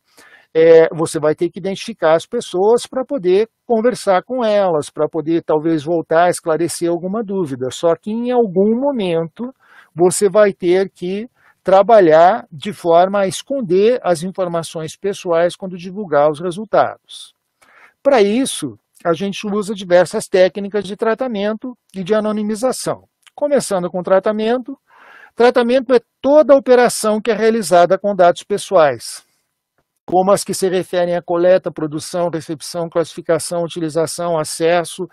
É, você vai ter que identificar as pessoas para poder conversar com elas, para poder talvez voltar a esclarecer alguma dúvida. Só que em algum momento você vai ter que trabalhar de forma a esconder as informações pessoais quando divulgar os resultados. Para isso, a gente usa diversas técnicas de tratamento e de anonimização. Começando com tratamento, tratamento é toda operação que é realizada com dados pessoais, como as que se referem à coleta, produção, recepção, classificação, utilização, acesso,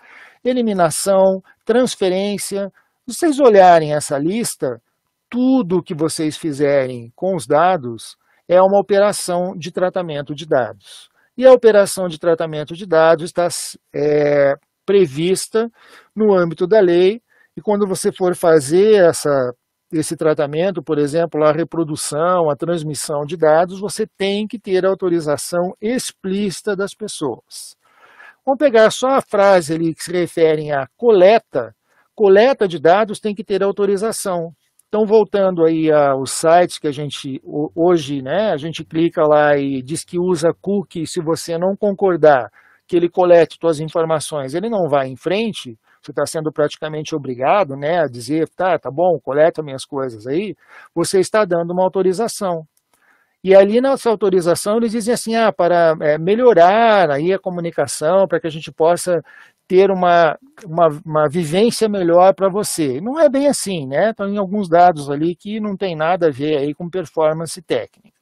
eliminação, transferência. Se vocês olharem essa lista, tudo que vocês fizerem com os dados é uma operação de tratamento de dados. E a operação de tratamento de dados está é, prevista no âmbito da lei, e quando você for fazer essa, esse tratamento, por exemplo, a reprodução, a transmissão de dados, você tem que ter autorização explícita das pessoas. Vamos pegar só a frase ali que se refere à coleta. Coleta de dados tem que ter autorização. Então, voltando aí aos sites que a gente hoje, né, a gente clica lá e diz que usa cookie, se você não concordar que ele colete suas informações, ele não vai em frente, você está sendo praticamente obrigado né, a dizer, tá, tá bom, coleta minhas coisas aí, você está dando uma autorização. E ali nessa autorização eles dizem assim, ah, para é, melhorar aí a comunicação, para que a gente possa ter uma, uma, uma vivência melhor para você. Não é bem assim, né? então em alguns dados ali que não tem nada a ver aí com performance técnica.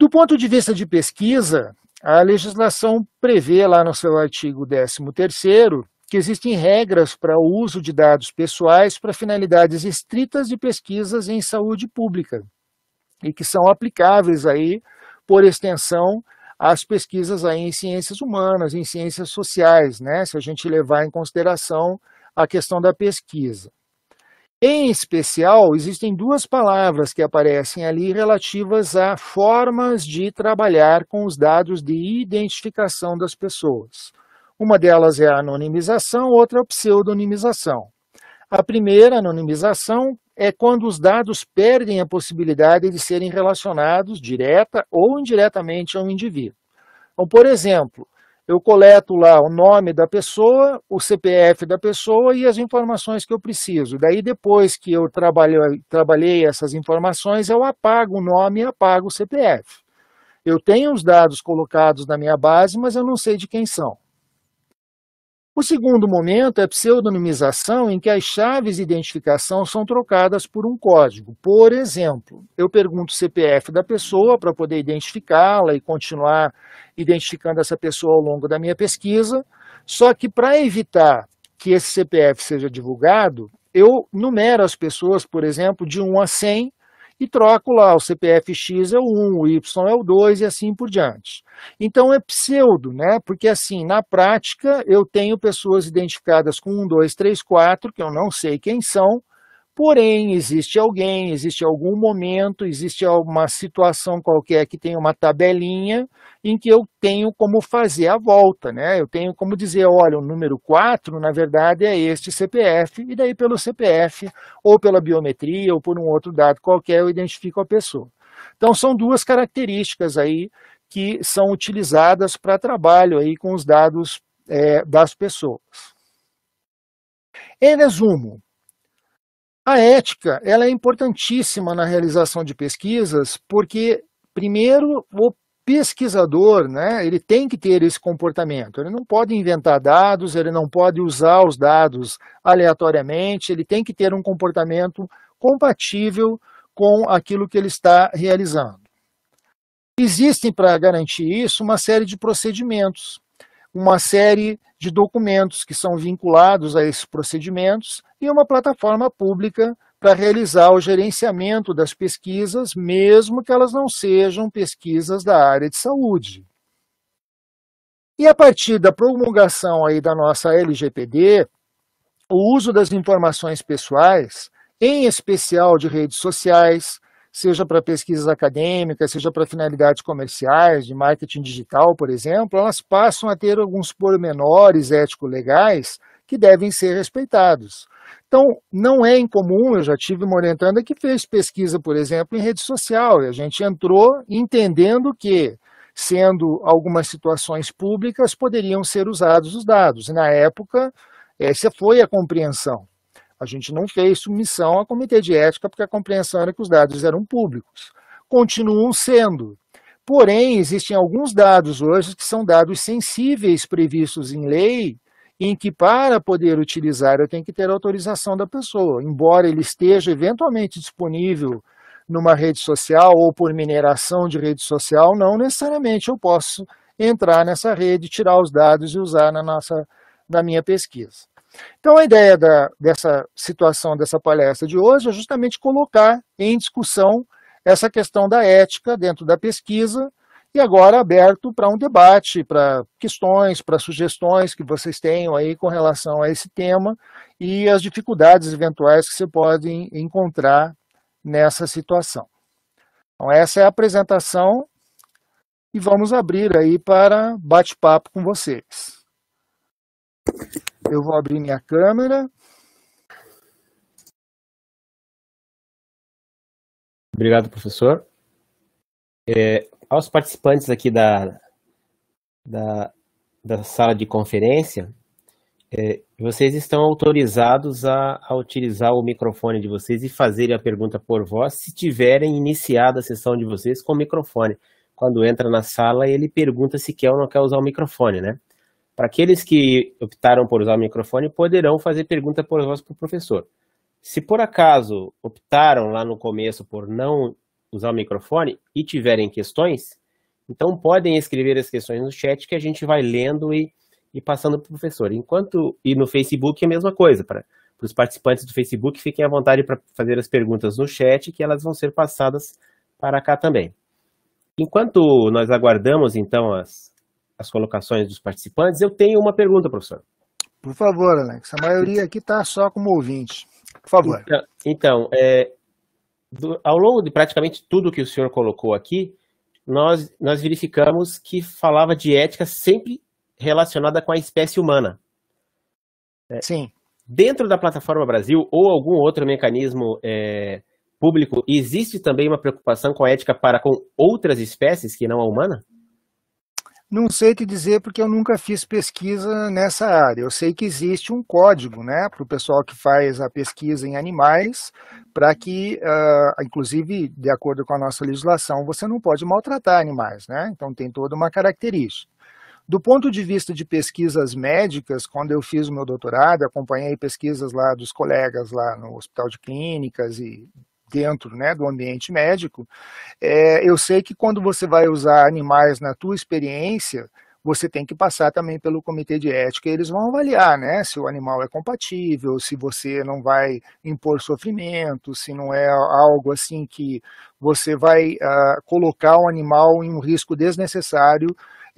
Do ponto de vista de pesquisa, a legislação prevê lá no seu artigo 13º que existem regras para o uso de dados pessoais para finalidades estritas de pesquisas em saúde pública e que são aplicáveis aí por extensão as pesquisas aí em ciências humanas, em ciências sociais, né? se a gente levar em consideração a questão da pesquisa. Em especial, existem duas palavras que aparecem ali relativas a formas de trabalhar com os dados de identificação das pessoas. Uma delas é a anonimização, outra é a pseudonimização. A primeira anonimização é quando os dados perdem a possibilidade de serem relacionados direta ou indiretamente a um indivíduo. Então, por exemplo, eu coleto lá o nome da pessoa, o CPF da pessoa e as informações que eu preciso. Daí, depois que eu trabalhei, trabalhei essas informações, eu apago o nome e apago o CPF. Eu tenho os dados colocados na minha base, mas eu não sei de quem são. O segundo momento é a pseudonimização, em que as chaves de identificação são trocadas por um código. Por exemplo, eu pergunto o CPF da pessoa para poder identificá-la e continuar identificando essa pessoa ao longo da minha pesquisa, só que para evitar que esse CPF seja divulgado, eu numero as pessoas, por exemplo, de 1 a 100, e troco lá o CPF X é o 1, o Y é o 2 e assim por diante. Então é pseudo, né? Porque assim, na prática, eu tenho pessoas identificadas com 1, 2, 3, 4, que eu não sei quem são, Porém, existe alguém, existe algum momento, existe alguma situação qualquer que tem uma tabelinha em que eu tenho como fazer a volta, né? Eu tenho como dizer, olha, o número 4, na verdade, é este CPF, e daí pelo CPF, ou pela biometria, ou por um outro dado qualquer, eu identifico a pessoa. Então, são duas características aí que são utilizadas para trabalho aí com os dados é, das pessoas. Em resumo, a ética ela é importantíssima na realização de pesquisas, porque, primeiro, o pesquisador, né, ele tem que ter esse comportamento. Ele não pode inventar dados, ele não pode usar os dados aleatoriamente, ele tem que ter um comportamento compatível com aquilo que ele está realizando. Existem, para garantir isso, uma série de procedimentos, uma série de documentos que são vinculados a esses procedimentos e uma plataforma pública para realizar o gerenciamento das pesquisas, mesmo que elas não sejam pesquisas da área de saúde. E a partir da promulgação aí da nossa LGPD, o uso das informações pessoais, em especial de redes sociais, seja para pesquisas acadêmicas, seja para finalidades comerciais, de marketing digital, por exemplo, elas passam a ter alguns pormenores ético-legais que devem ser respeitados. Então, não é incomum, eu já tive uma orientanda que fez pesquisa, por exemplo, em rede social, e a gente entrou entendendo que, sendo algumas situações públicas, poderiam ser usados os dados. E, na época, essa foi a compreensão. A gente não fez submissão a comitê de ética, porque a compreensão era que os dados eram públicos. Continuam sendo. Porém, existem alguns dados hoje que são dados sensíveis previstos em lei, em que para poder utilizar eu tenho que ter autorização da pessoa, embora ele esteja eventualmente disponível numa rede social ou por mineração de rede social, não necessariamente eu posso entrar nessa rede, tirar os dados e usar na, nossa, na minha pesquisa. Então a ideia da, dessa situação, dessa palestra de hoje é justamente colocar em discussão essa questão da ética dentro da pesquisa e agora aberto para um debate, para questões, para sugestões que vocês tenham aí com relação a esse tema e as dificuldades eventuais que você pode encontrar nessa situação. Então, essa é a apresentação e vamos abrir aí para bate-papo com vocês. Eu vou abrir minha câmera. Obrigado, professor. É, aos participantes aqui da, da, da sala de conferência, é, vocês estão autorizados a, a, utilizar o microfone de vocês e fazerem a pergunta por voz, se tiverem iniciado a sessão de vocês com o microfone. Quando entra na sala, ele pergunta se quer ou não quer usar o microfone, né? Para aqueles que optaram por usar o microfone, poderão fazer pergunta por voz para o professor. Se por acaso optaram lá no começo por não usar o microfone e tiverem questões, então podem escrever as questões no chat que a gente vai lendo e, e passando para o professor. Enquanto e no Facebook é a mesma coisa para os participantes do Facebook fiquem à vontade para fazer as perguntas no chat que elas vão ser passadas para cá também. Enquanto nós aguardamos então as, as colocações dos participantes, eu tenho uma pergunta, professor. Por favor, Alex. A maioria aqui está só como ouvinte. Por favor. Então, então é, do, ao longo de praticamente tudo que o senhor colocou aqui, nós, nós verificamos que falava de ética sempre relacionada com a espécie humana. É, Sim. Dentro da plataforma Brasil ou algum outro mecanismo é, público, existe também uma preocupação com a ética para com outras espécies que não a humana? Não sei te dizer porque eu nunca fiz pesquisa nessa área. Eu sei que existe um código né, para o pessoal que faz a pesquisa em animais, para que, uh, inclusive, de acordo com a nossa legislação, você não pode maltratar animais. Né? Então tem toda uma característica. Do ponto de vista de pesquisas médicas, quando eu fiz o meu doutorado, acompanhei pesquisas lá dos colegas lá no Hospital de Clínicas e dentro né, do ambiente médico, é, eu sei que quando você vai usar animais na tua experiência, você tem que passar também pelo comitê de ética e eles vão avaliar né, se o animal é compatível, se você não vai impor sofrimento, se não é algo assim que você vai uh, colocar o animal em um risco desnecessário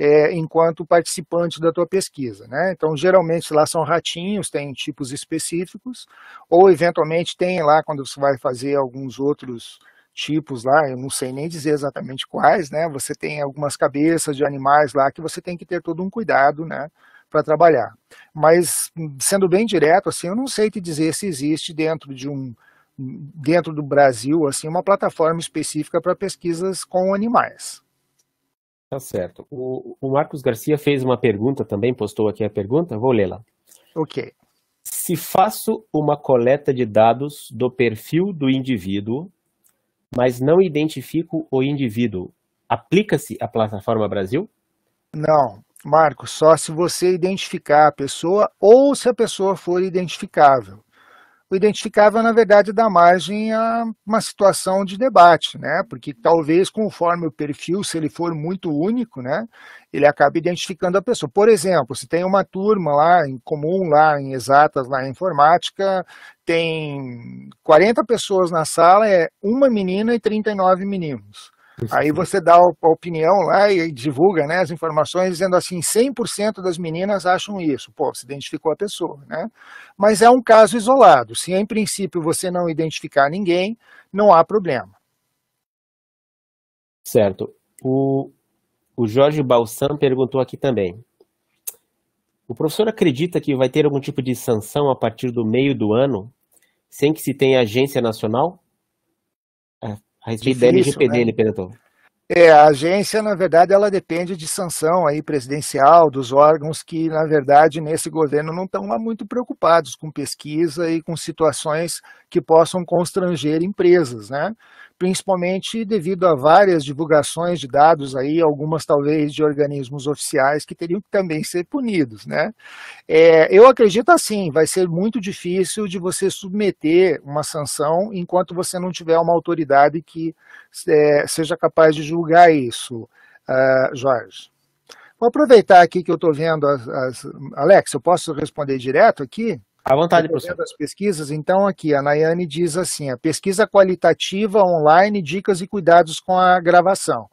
é, enquanto participante da tua pesquisa. Né? Então, geralmente lá são ratinhos, tem tipos específicos, ou eventualmente tem lá quando você vai fazer alguns outros tipos lá, eu não sei nem dizer exatamente quais, né? Você tem algumas cabeças de animais lá que você tem que ter todo um cuidado, né? Para trabalhar. Mas, sendo bem direto, assim, eu não sei te dizer se existe dentro de um dentro do Brasil assim uma plataforma específica para pesquisas com animais. Tá certo. O, o Marcos Garcia fez uma pergunta também, postou aqui a pergunta, vou lê-la. Ok. Se faço uma coleta de dados do perfil do indivíduo, mas não identifico o indivíduo, aplica-se a plataforma Brasil? Não, Marcos, só se você identificar a pessoa ou se a pessoa for identificável identificava, na verdade, da margem a uma situação de debate, né? porque talvez, conforme o perfil, se ele for muito único, né? ele acaba identificando a pessoa. Por exemplo, se tem uma turma lá em comum, lá em exatas, lá em informática, tem 40 pessoas na sala, é uma menina e 39 meninos. Aí você dá a opinião lá e divulga né, as informações dizendo assim, 100% das meninas acham isso. Pô, você identificou a pessoa, né? Mas é um caso isolado. Se em princípio você não identificar ninguém, não há problema. Certo. O, o Jorge Balsam perguntou aqui também. O professor acredita que vai ter algum tipo de sanção a partir do meio do ano, sem que se tenha agência nacional? É, a difícil, né? É, a agência, na verdade, ela depende de sanção aí presidencial dos órgãos que, na verdade, nesse governo não estão muito preocupados com pesquisa e com situações que possam constranger empresas, né? principalmente devido a várias divulgações de dados aí, algumas talvez de organismos oficiais que teriam que também ser punidos, né? É, eu acredito assim, vai ser muito difícil de você submeter uma sanção enquanto você não tiver uma autoridade que é, seja capaz de julgar isso, uh, Jorge. Vou aproveitar aqui que eu estou vendo as, as... Alex, eu posso responder direto aqui? À vontade, professor. as pesquisas, então aqui a Nayane diz assim: a pesquisa qualitativa online, dicas e cuidados com a gravação.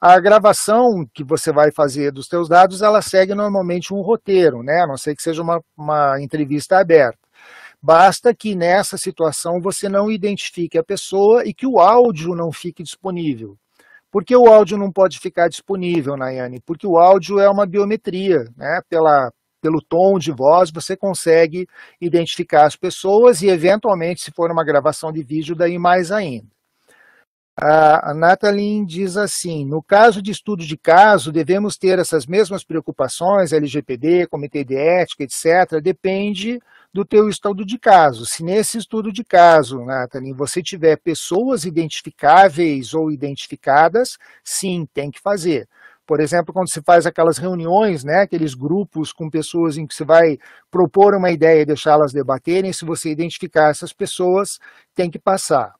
A gravação que você vai fazer dos seus dados, ela segue normalmente um roteiro, né? A não ser que seja uma, uma entrevista aberta. Basta que nessa situação você não identifique a pessoa e que o áudio não fique disponível. Por que o áudio não pode ficar disponível, Nayane? Porque o áudio é uma biometria, né? Pela, pelo tom de voz, você consegue identificar as pessoas e, eventualmente, se for uma gravação de vídeo, daí mais ainda. A Nathalie diz assim: no caso de estudo de caso, devemos ter essas mesmas preocupações, LGPD, comitê de ética, etc. Depende do teu estudo de caso. Se nesse estudo de caso, Nathalie, você tiver pessoas identificáveis ou identificadas, sim, tem que fazer. Por exemplo, quando se faz aquelas reuniões, né, aqueles grupos com pessoas em que se vai propor uma ideia e deixá-las debaterem, se você identificar essas pessoas, tem que passar.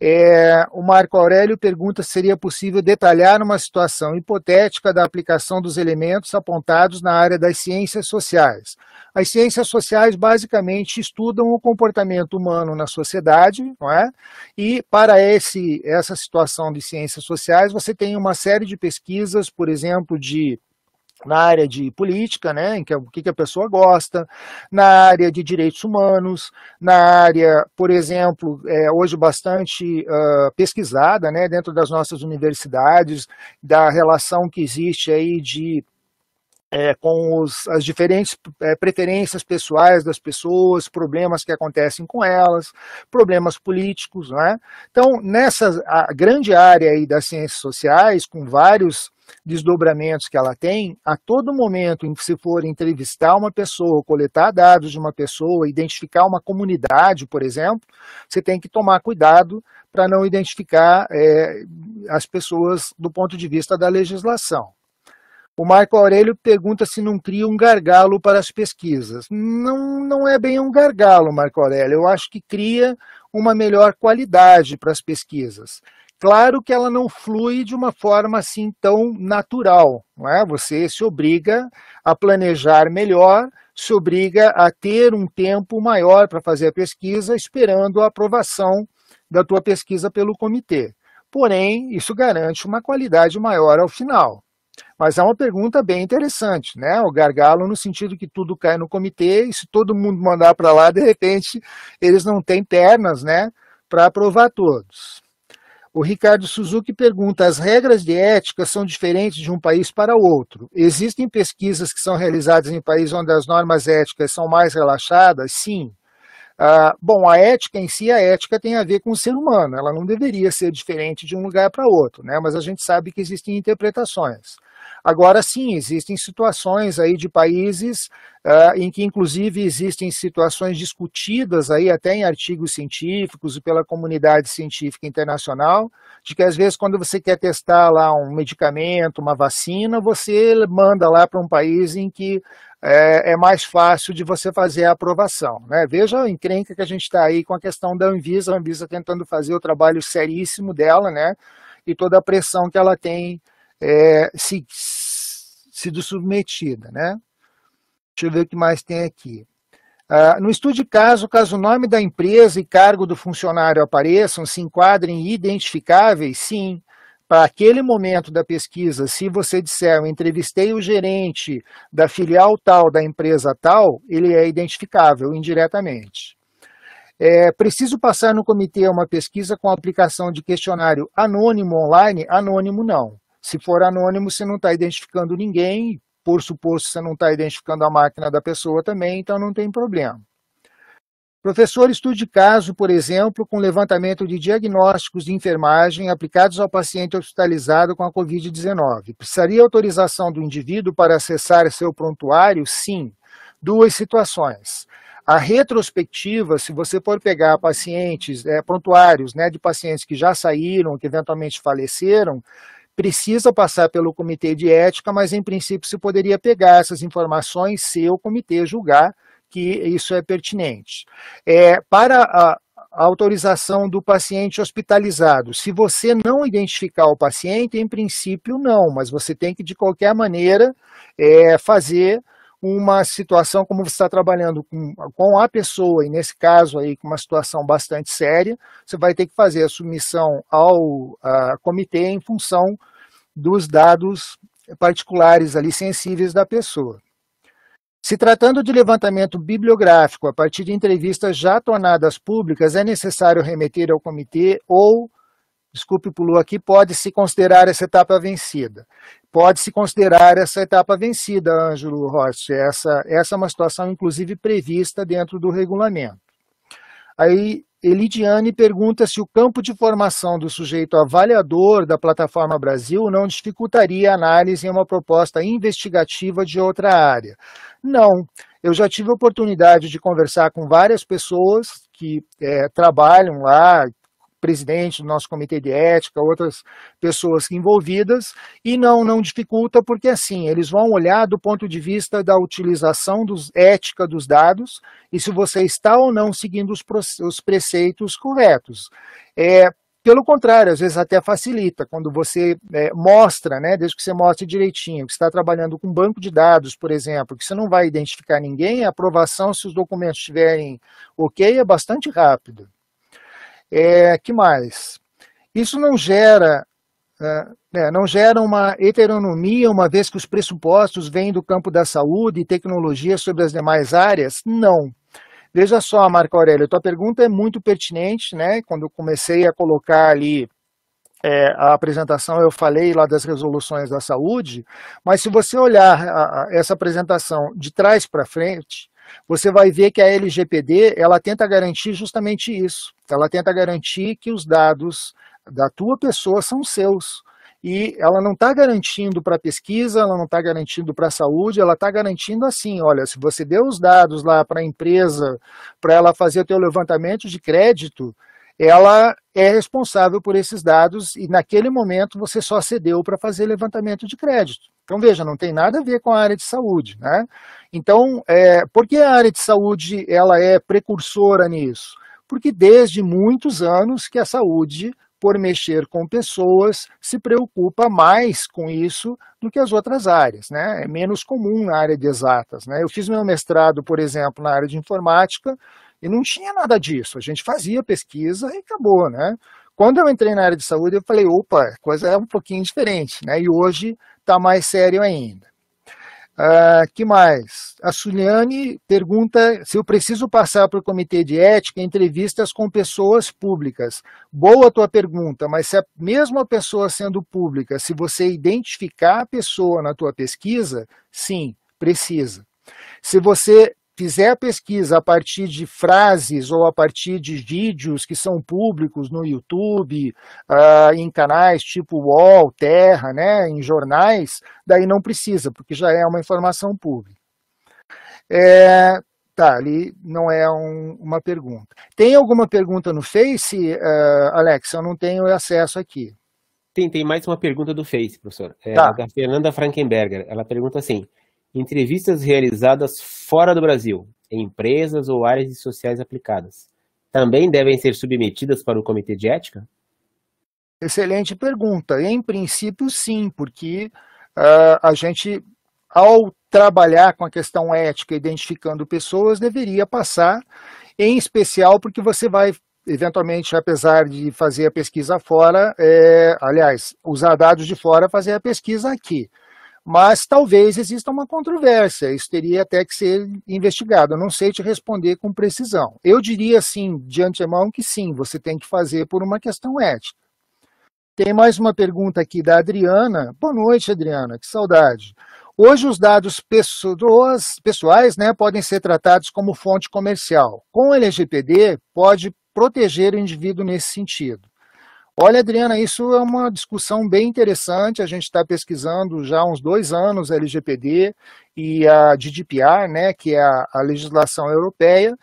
É, o Marco Aurélio pergunta se seria possível detalhar uma situação hipotética da aplicação dos elementos apontados na área das ciências sociais. As ciências sociais basicamente estudam o comportamento humano na sociedade, não é? E para esse, essa situação de ciências sociais, você tem uma série de pesquisas, por exemplo, de na área de política, né, em que, o que, a pessoa gosta, na área de direitos humanos, na área, por exemplo, é, hoje bastante uh, pesquisada, né, dentro das nossas universidades, da relação que existe aí de é, com os, as diferentes é, preferências pessoais das pessoas, problemas que acontecem com elas, problemas políticos, né? Então, nessa grande área aí das ciências sociais, com vários desdobramentos que ela tem, a todo momento em que se for entrevistar uma pessoa, coletar dados de uma pessoa, identificar uma comunidade, por exemplo, você tem que tomar cuidado para não identificar é, as pessoas do ponto de vista da legislação. O Marco Aurélio pergunta se não cria um gargalo para as pesquisas. Não, não é bem um gargalo, Marco Aurélio. Eu acho que cria uma melhor qualidade para as pesquisas. Claro que ela não flui de uma forma assim tão natural. Não é? Você se obriga a planejar melhor, se obriga a ter um tempo maior para fazer a pesquisa, esperando a aprovação da tua pesquisa pelo comitê. Porém, isso garante uma qualidade maior ao final. Mas é uma pergunta bem interessante, né? O gargalo no sentido que tudo cai no comitê e se todo mundo mandar para lá, de repente, eles não têm pernas, né, para aprovar todos. O Ricardo Suzuki pergunta: as regras de ética são diferentes de um país para o outro. Existem pesquisas que são realizadas em países onde as normas éticas são mais relaxadas? Sim. Ah, bom, a ética em si, a ética tem a ver com o ser humano, ela não deveria ser diferente de um lugar para outro, né? mas a gente sabe que existem interpretações. Agora sim, existem situações aí de países uh, em que inclusive existem situações discutidas aí até em artigos científicos e pela comunidade científica internacional, de que às vezes quando você quer testar lá um medicamento, uma vacina, você manda lá para um país em que é, é, mais fácil de você fazer a aprovação. Né? Veja a encrenca que a gente está aí com a questão da Anvisa, a Anvisa tentando fazer o trabalho seríssimo dela, né? e toda a pressão que ela tem é, se, sido submetida. Né? Deixa eu ver o que mais tem aqui. Uh, no estudo de caso, caso o nome da empresa e cargo do funcionário apareçam, se enquadrem identificáveis, sim. Para aquele momento da pesquisa, se você disser eu entrevistei o gerente da filial tal da empresa tal, ele é identificável indiretamente. É preciso passar no comitê uma pesquisa com aplicação de questionário anônimo online? Anônimo não. Se for anônimo, você não está identificando ninguém, por suposto, você não está identificando a máquina da pessoa também, então não tem problema. Professor estude caso, por exemplo, com levantamento de diagnósticos de enfermagem aplicados ao paciente hospitalizado com a Covid-19. Precisaria autorização do indivíduo para acessar seu prontuário? Sim. Duas situações. A retrospectiva, se você for pegar pacientes, é, prontuários né, de pacientes que já saíram, que eventualmente faleceram, precisa passar pelo comitê de ética, mas em princípio se poderia pegar essas informações se o comitê julgar que isso é pertinente. É, para a, autorização do paciente hospitalizado. Se você não identificar o paciente, em princípio não, mas você tem que de qualquer maneira é, fazer uma situação como você está trabalhando com, com a pessoa, e nesse caso aí, com uma situação bastante séria, você vai ter que fazer a submissão ao a, comitê em função dos dados particulares ali sensíveis da pessoa. Se tratando de levantamento bibliográfico a partir de entrevistas já tornadas públicas, é necessário remeter ao comitê ou, desculpe, pulou aqui, pode-se considerar essa etapa vencida pode-se considerar essa etapa vencida, Ângelo Rossi. Essa, essa é uma situação, inclusive, prevista dentro do regulamento. Aí, Elidiane pergunta se o campo de formação do sujeito avaliador da Plataforma Brasil não dificultaria a análise em uma proposta investigativa de outra área. Não, eu já tive a oportunidade de conversar com várias pessoas que é, trabalham lá, presidente do nosso comitê de ética, outras pessoas envolvidas, e não, não dificulta, porque assim, eles vão olhar do ponto de vista da utilização dos, ética dos dados e se você está ou não seguindo os, os preceitos corretos. É, pelo contrário, às vezes até facilita, quando você é, mostra, né, desde que você mostre direitinho, que está trabalhando com banco de dados, por exemplo, que você não vai identificar ninguém, a aprovação, se os documentos estiverem ok, é bastante rápida. É, que mais? Isso não gera, é, né, não gera uma heteronomia, uma vez que os pressupostos vêm do campo da saúde e tecnologia sobre as demais áreas? Não. Veja só, Marco Aurélio, tua pergunta é muito pertinente, né? Quando eu comecei a colocar ali é, a apresentação, eu falei lá das resoluções da saúde, mas se você olhar a, a, essa apresentação de trás para frente, você vai ver que a LGPD ela tenta garantir justamente isso. Ela tenta garantir que os dados da tua pessoa são seus. E ela não está garantindo para pesquisa, ela não está garantindo para a saúde, ela está garantindo assim, olha, se você deu os dados lá para a empresa, para ela fazer o teu levantamento de crédito, ela é responsável por esses dados e naquele momento você só cedeu para fazer levantamento de crédito. Então, veja, não tem nada a ver com a área de saúde. Né? Então, é, por que a área de saúde ela é precursora nisso? Porque desde muitos anos que a saúde, por mexer com pessoas, se preocupa mais com isso do que as outras áreas. Né? É menos comum na área de exatas. Né? Eu fiz meu mestrado, por exemplo, na área de informática, e não tinha nada disso. A gente fazia pesquisa e acabou, né? Quando eu entrei na área de saúde, eu falei, opa, coisa é um pouquinho diferente, né? E hoje está mais sério ainda. Uh, que mais? A Suliane pergunta se eu preciso passar para o comitê de ética entrevistas com pessoas públicas. Boa a tua pergunta, mas se a mesma pessoa sendo pública, se você identificar a pessoa na tua pesquisa, sim, precisa. Se você fizer a pesquisa a partir de frases ou a partir de vídeos que são públicos no YouTube, uh, em canais tipo UOL, Terra, né, em jornais, daí não precisa, porque já é uma informação pública. É, tá, ali não é um, uma pergunta. Tem alguma pergunta no Face, uh, Alex? Eu não tenho acesso aqui. Tem, tem mais uma pergunta do Face, professor. É, tá. Da Fernanda Frankenberger. Ela pergunta assim: Entrevistas realizadas fora do Brasil, em empresas ou áreas sociais aplicadas, também devem ser submetidas para o Comitê de Ética? Excelente pergunta. Em princípio, sim, porque uh, a gente, ao trabalhar com a questão ética, identificando pessoas, deveria passar, em especial porque você vai eventualmente, apesar de fazer a pesquisa fora, é, aliás, usar dados de fora, fazer a pesquisa aqui mas talvez exista uma controvérsia, isso teria até que ser investigado, eu não sei te responder com precisão. Eu diria assim, de antemão, que sim, você tem que fazer por uma questão ética. Tem mais uma pergunta aqui da Adriana. Boa noite, Adriana, que saudade. Hoje os dados pessoas, pessoais né, podem ser tratados como fonte comercial. Com o LGPD, pode proteger o indivíduo nesse sentido. Olha, Adriana, isso é uma discussão bem interessante. A gente está pesquisando já há uns dois anos a LGPD e a GDPR, né, que é a, a legislação europeia,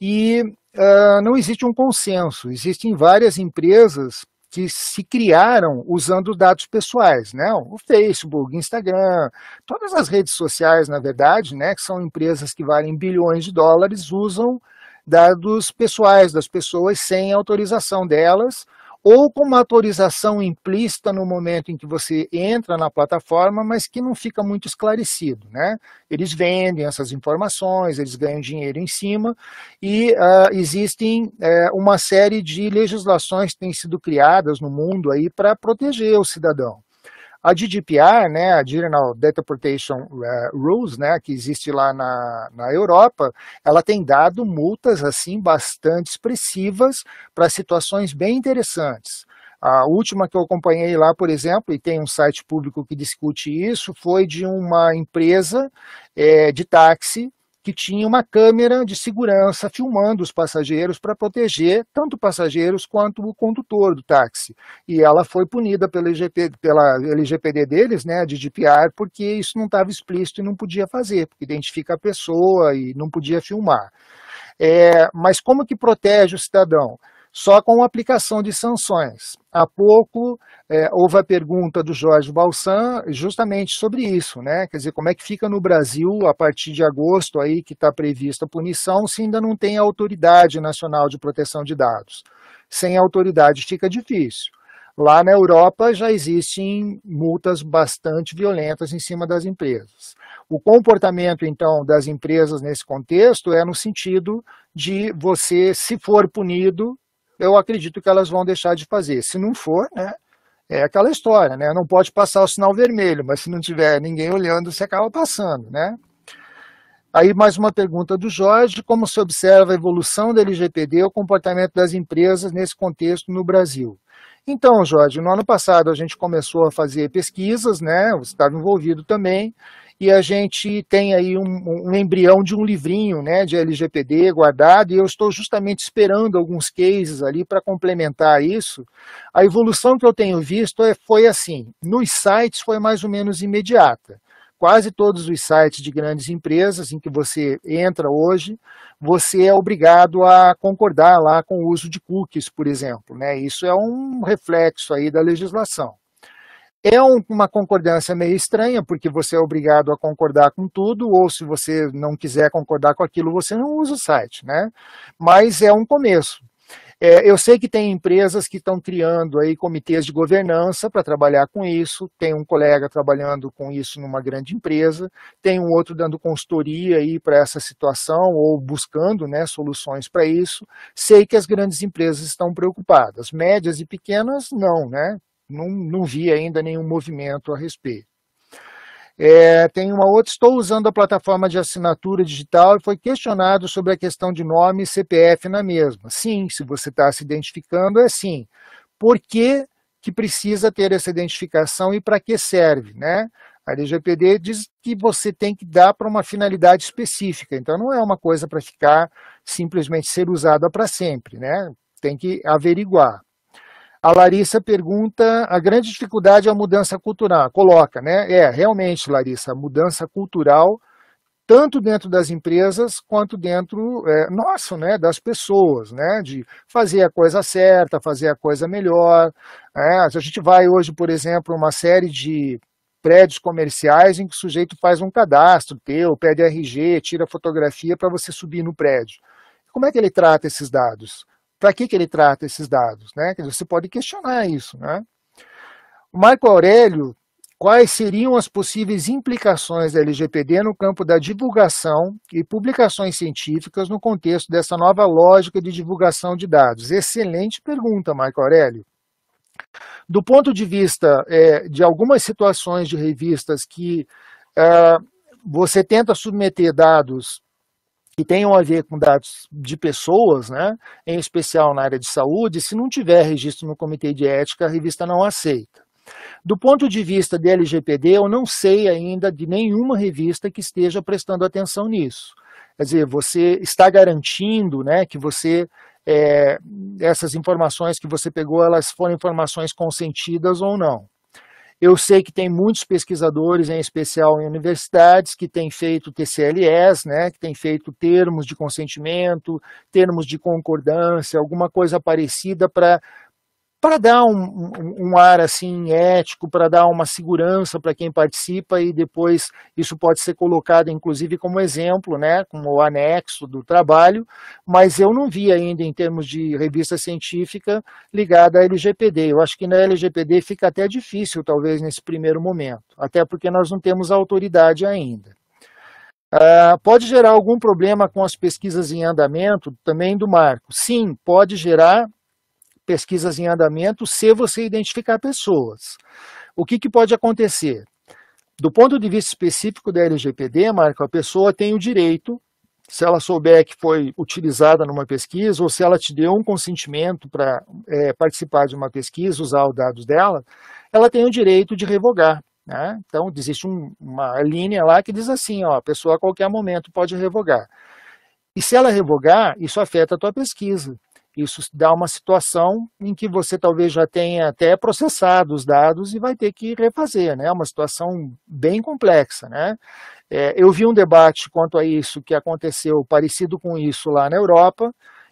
e uh, não existe um consenso. Existem várias empresas que se criaram usando dados pessoais, né? O Facebook, Instagram, todas as redes sociais, na verdade, né, que são empresas que valem bilhões de dólares, usam dados pessoais das pessoas sem autorização delas ou com uma autorização implícita no momento em que você entra na plataforma, mas que não fica muito esclarecido. Né? Eles vendem essas informações, eles ganham dinheiro em cima, e uh, existem é, uma série de legislações que têm sido criadas no mundo para proteger o cidadão. A GDPR, né, a General Data Protection eh, Rules, né, que existe lá na, na Europa, ela tem dado multas assim bastante expressivas para situações bem interessantes. A última que eu acompanhei lá, por exemplo, e tem um site público que discute isso, foi de uma empresa é, de táxi que tinha uma câmera de segurança filmando os passageiros para proteger tanto passageiros quanto o condutor do táxi. E ela foi punida pela, pela LGPD deles, né, de GDPR, porque isso não estava explícito e não podia fazer, porque identifica a pessoa e não podia filmar. É, mas como que protege o cidadão? só com aplicação de sanções. Há pouco é, houve a pergunta do Jorge Balsan justamente sobre isso, né? Quer dizer, como é que fica no Brasil a partir de agosto aí que está prevista a punição, se ainda não tem a autoridade nacional de proteção de dados? Sem autoridade fica difícil. Lá na Europa já existem multas bastante violentas em cima das empresas. O comportamento, então, das empresas nesse contexto é no sentido de você, se for punido, eu acredito que elas vão deixar de fazer. Se não for, né, é aquela história, né, não pode passar o sinal vermelho, mas se não tiver ninguém olhando, você acaba passando, né. Aí mais uma pergunta do Jorge, como se observa a evolução da LGPD e o comportamento das empresas nesse contexto no Brasil? Então, Jorge, no ano passado a gente começou a fazer pesquisas, né, você estava envolvido também, e a gente tem aí um, um embrião de um livrinho né, de LGPD guardado, e eu estou justamente esperando alguns cases ali para complementar isso. A evolução que eu tenho visto é, foi assim, nos sites foi mais ou menos imediata quase todos os sites de grandes empresas em que você entra hoje, você é obrigado a concordar lá com o uso de cookies, por exemplo. Né? Isso é um reflexo aí da legislação. É um, uma concordância meio estranha, porque você é obrigado a concordar com tudo, ou se você não quiser concordar com aquilo, você não usa o site, né? Mas é um começo. É, eu sei que tem empresas que estão criando aí comitês de governança para trabalhar com isso. Tem um colega trabalhando com isso numa grande empresa, tem um outro dando consultoria aí para essa situação ou buscando né, soluções para isso. Sei que as grandes empresas estão preocupadas, médias e pequenas não, né? não, não vi ainda nenhum movimento a respeito. É, tem uma outra, estou usando a plataforma de assinatura digital e foi questionado sobre a questão de nome e CPF na mesma. Sim, se você está se identificando, é sim. Por que, que precisa ter essa identificação e para que serve? Né? A LGPD diz que você tem que dar para uma finalidade específica, então não é uma coisa para ficar simplesmente ser usada para sempre, né? tem que averiguar. A Larissa pergunta a grande dificuldade é a mudança cultural. Coloca, né? É, realmente, Larissa, a mudança cultural, tanto dentro das empresas quanto dentro é, nosso, né? Das pessoas, né? De fazer a coisa certa, fazer a coisa melhor. É, a gente vai hoje, por exemplo, uma série de prédios comerciais em que o sujeito faz um cadastro teu, pede RG, tira fotografia para você subir no prédio. Como é que ele trata esses dados? para que, que ele trata esses dados? Né? Você pode questionar isso. Né? Marco Aurélio, quais seriam as possíveis implicações da LGPD no campo da divulgação e publicações científicas no contexto dessa nova lógica de divulgação de dados? Excelente pergunta, Marco Aurélio. Do ponto de vista é, de algumas situações de revistas que é, você tenta submeter dados que tenham a ver com dados de pessoas, né, em especial na área de saúde, se não tiver registro no comitê de ética, a revista não aceita. Do ponto de vista do LGPD, eu não sei ainda de nenhuma revista que esteja prestando atenção nisso. Quer dizer, você está garantindo né, que você é, essas informações que você pegou, elas foram informações consentidas ou não. Eu sei que tem muitos pesquisadores, em especial em universidades, que têm feito TCLS, né, que têm feito termos de consentimento, termos de concordância, alguma coisa parecida para para dar um, um, ar assim ético, para dar uma segurança para quem participa e depois isso pode ser colocado inclusive como exemplo, né, como anexo do trabalho, mas eu não vi ainda em termos de revista científica ligada à LGPD. Eu acho que na LGPD fica até difícil talvez nesse primeiro momento, até porque nós não temos autoridade ainda. Uh, pode gerar algum problema com as pesquisas em andamento também do marco? Sim, pode gerar pesquisas em andamento se você identificar pessoas. O que, que pode acontecer? Do ponto de vista específico da LGPD, Marco, a pessoa tem o direito, se ela souber que foi utilizada numa pesquisa ou se ela te deu um consentimento para é, participar de uma pesquisa, usar os dados dela, ela tem o direito de revogar. Né? Então, existe um, uma linha lá que diz assim, ó, a pessoa a qualquer momento pode revogar. E se ela revogar, isso afeta a tua pesquisa. Isso dá uma situação em que você talvez já tenha até processado os dados e vai ter que refazer, né? É uma situação bem complexa, né? É, eu vi um debate quanto a isso que aconteceu parecido com isso lá na Europa,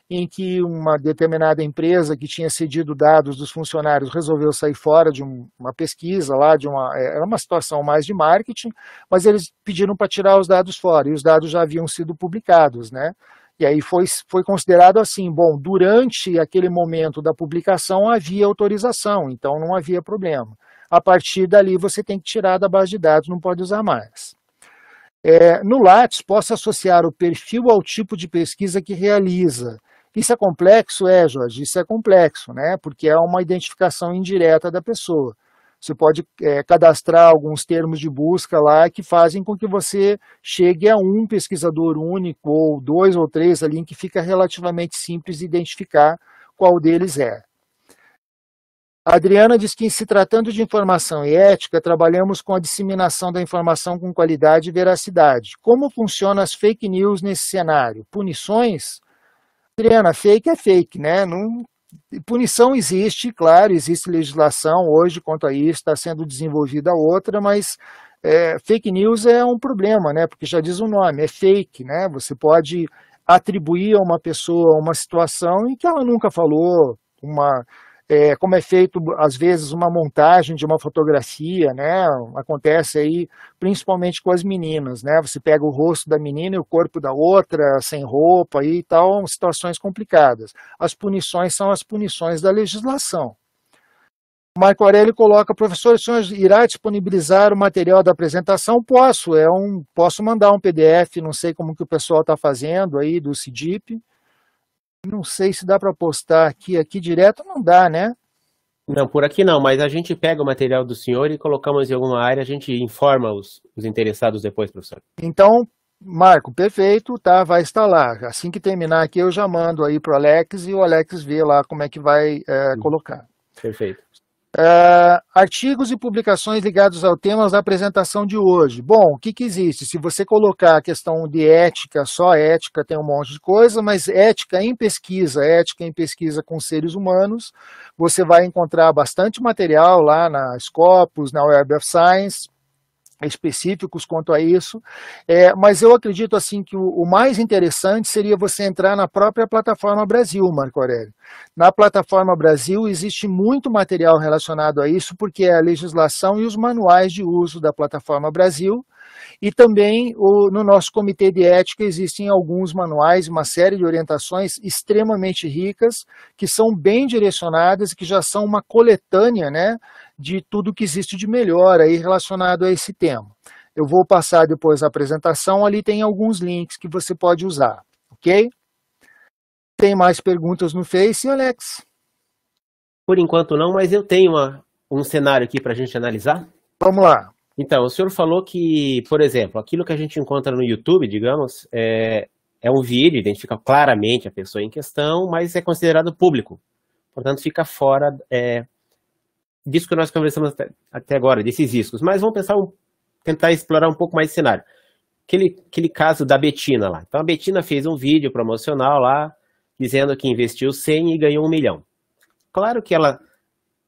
em que uma determinada empresa que tinha cedido dados dos funcionários resolveu sair fora de uma pesquisa lá, de uma, é, era uma situação mais de marketing, mas eles pediram para tirar os dados fora, e os dados já haviam sido publicados, né? E aí foi, foi considerado assim: bom, durante aquele momento da publicação havia autorização, então não havia problema. A partir dali você tem que tirar da base de dados, não pode usar mais. É, no Lattes, posso associar o perfil ao tipo de pesquisa que realiza. Isso é complexo? É, Jorge, isso é complexo, né? porque é uma identificação indireta da pessoa. Você pode é, cadastrar alguns termos de busca lá que fazem com que você chegue a um pesquisador único, ou dois ou três ali, em que fica relativamente simples identificar qual deles é. A Adriana diz que, se tratando de informação e ética, trabalhamos com a disseminação da informação com qualidade e veracidade. Como funcionam as fake news nesse cenário? Punições? Adriana, fake é fake, né? Não Punição existe, claro, existe legislação hoje quanto a isso, está sendo desenvolvida outra, mas é, fake news é um problema, né? Porque já diz o nome, é fake, né? Você pode atribuir a uma pessoa uma situação em que ela nunca falou, uma é, como é feito às vezes uma montagem de uma fotografia, né? Acontece aí principalmente com as meninas, né? Você pega o rosto da menina e o corpo da outra, sem roupa e tal, situações complicadas. As punições são as punições da legislação. Marco Aurélio coloca, professor, o senhor irá disponibilizar o material da apresentação? Posso, é um, posso mandar um PDF, não sei como que o pessoal está fazendo aí do CIDIP. Não sei se dá para postar aqui, aqui direto não dá, né? Não, por aqui não, mas a gente pega o material do senhor e colocamos em alguma área, a gente informa os, os interessados depois, professor. Então, Marco, perfeito, tá? Vai estar lá. Assim que terminar aqui, eu já mando aí para o Alex e o Alex vê lá como é que vai é, colocar. Perfeito. Uh, artigos e publicações ligados ao tema da apresentação de hoje. Bom, o que, que existe? Se você colocar a questão de ética, só ética tem um monte de coisa, mas ética em pesquisa, ética em pesquisa com seres humanos, você vai encontrar bastante material lá na Scopus, na Web of Science, específicos quanto a isso, é, mas eu acredito assim que o, o, mais interessante seria você entrar na própria plataforma Brasil, Marco Aurélio. Na plataforma Brasil existe muito material relacionado a isso, porque é a legislação e os manuais de uso da plataforma Brasil, e também o, no nosso comitê de ética existem alguns manuais, uma série de orientações extremamente ricas, que são bem direcionadas e que já são uma coletânea né, de tudo que existe de melhor aí relacionado a esse tema. Eu vou passar depois a apresentação, ali tem alguns links que você pode usar, ok? Tem mais perguntas no Face, Alex? Por enquanto não, mas eu tenho uma, um cenário aqui para a gente analisar. Vamos lá. Então, o senhor falou que, por exemplo, aquilo que a gente encontra no YouTube, digamos, é, é um vídeo, identifica claramente a pessoa em questão, mas é considerado público. Portanto, fica fora é, disso que nós conversamos até, até, agora, desses riscos. Mas vamos pensar, um, tentar explorar um pouco mais esse cenário. Aquele, aquele caso da Betina lá. Então, a Betina fez um vídeo promocional lá, dizendo que investiu 100 e ganhou um milhão. Claro que ela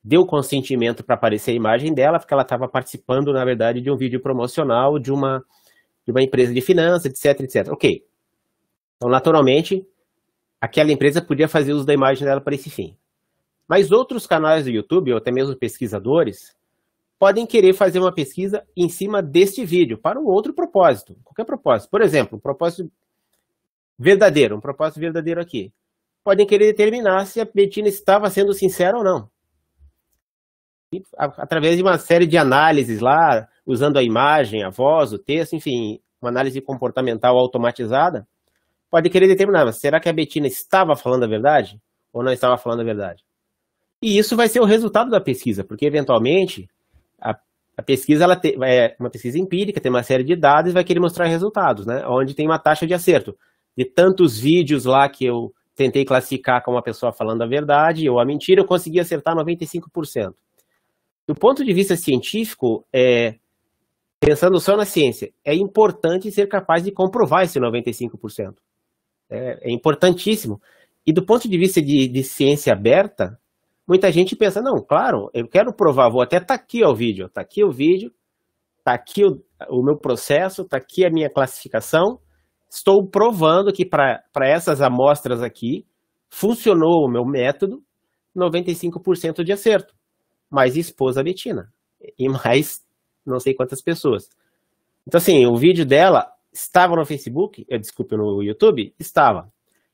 deu consentimento para aparecer a imagem dela, porque ela estava participando, na verdade, de um vídeo promocional de uma, de uma empresa de finanças, etc, etc. Ok. Então, naturalmente, aquela empresa podia fazer uso da imagem dela para esse fim. Mas outros canais do YouTube, ou até mesmo pesquisadores, podem querer fazer uma pesquisa em cima deste vídeo, para um outro propósito, qualquer propósito. Por exemplo, um propósito verdadeiro, um propósito verdadeiro aqui. Podem querer determinar se a Betina estava sendo sincera ou não através de uma série de análises lá, usando a imagem, a voz, o texto, enfim, uma análise comportamental automatizada, pode querer determinar, mas será que a Betina estava falando a verdade ou não estava falando a verdade? E isso vai ser o resultado da pesquisa, porque eventualmente a, a pesquisa ela te, é uma pesquisa empírica, tem uma série de dados e vai querer mostrar resultados, né? Onde tem uma taxa de acerto. De tantos vídeos lá que eu tentei classificar como uma pessoa falando a verdade ou a mentira, eu consegui acertar 95%. Do ponto de vista científico, é, pensando só na ciência, é importante ser capaz de comprovar esse 95%. É, é importantíssimo. E do ponto de vista de, de, ciência aberta, muita gente pensa, não, claro, eu quero provar, vou até tá aqui o vídeo, tá aqui o vídeo, tá aqui o, o meu processo, tá aqui a minha classificação, estou provando que para essas amostras aqui, funcionou o meu método, 95% de acerto mais esposa Betina e mais não sei quantas pessoas. Então, assim, o vídeo dela estava no Facebook, eu, desculpe, no YouTube? Estava.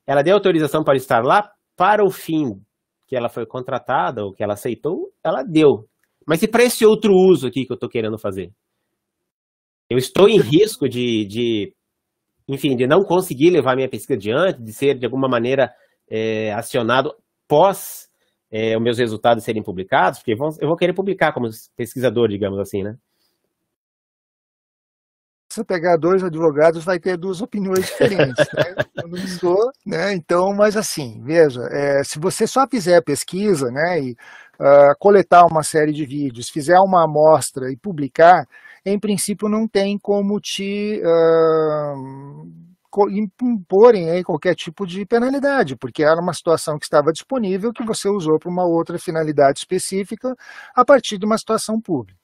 Ela deu autorização para estar lá para o fim que ela foi contratada ou que ela aceitou, ela deu. Mas e para esse outro uso aqui que eu estou querendo fazer? Eu estou em risco de, de, enfim, de não conseguir levar minha pesquisa adiante, de ser de alguma maneira é, acionado pós é, os meus resultados serem publicados, porque eu vou querer publicar como pesquisador, digamos assim, né? Se pegar dois advogados, vai ter duas opiniões diferentes. Né? Eu não sou, né? Então, mas assim, veja, é, se você só fizer a pesquisa, né, e uh, coletar uma série de vídeos, fizer uma amostra e publicar, em princípio não tem como te uh, imporem aí qualquer tipo de penalidade, porque era uma situação que estava disponível que você usou para uma outra finalidade específica a partir de uma situação pública.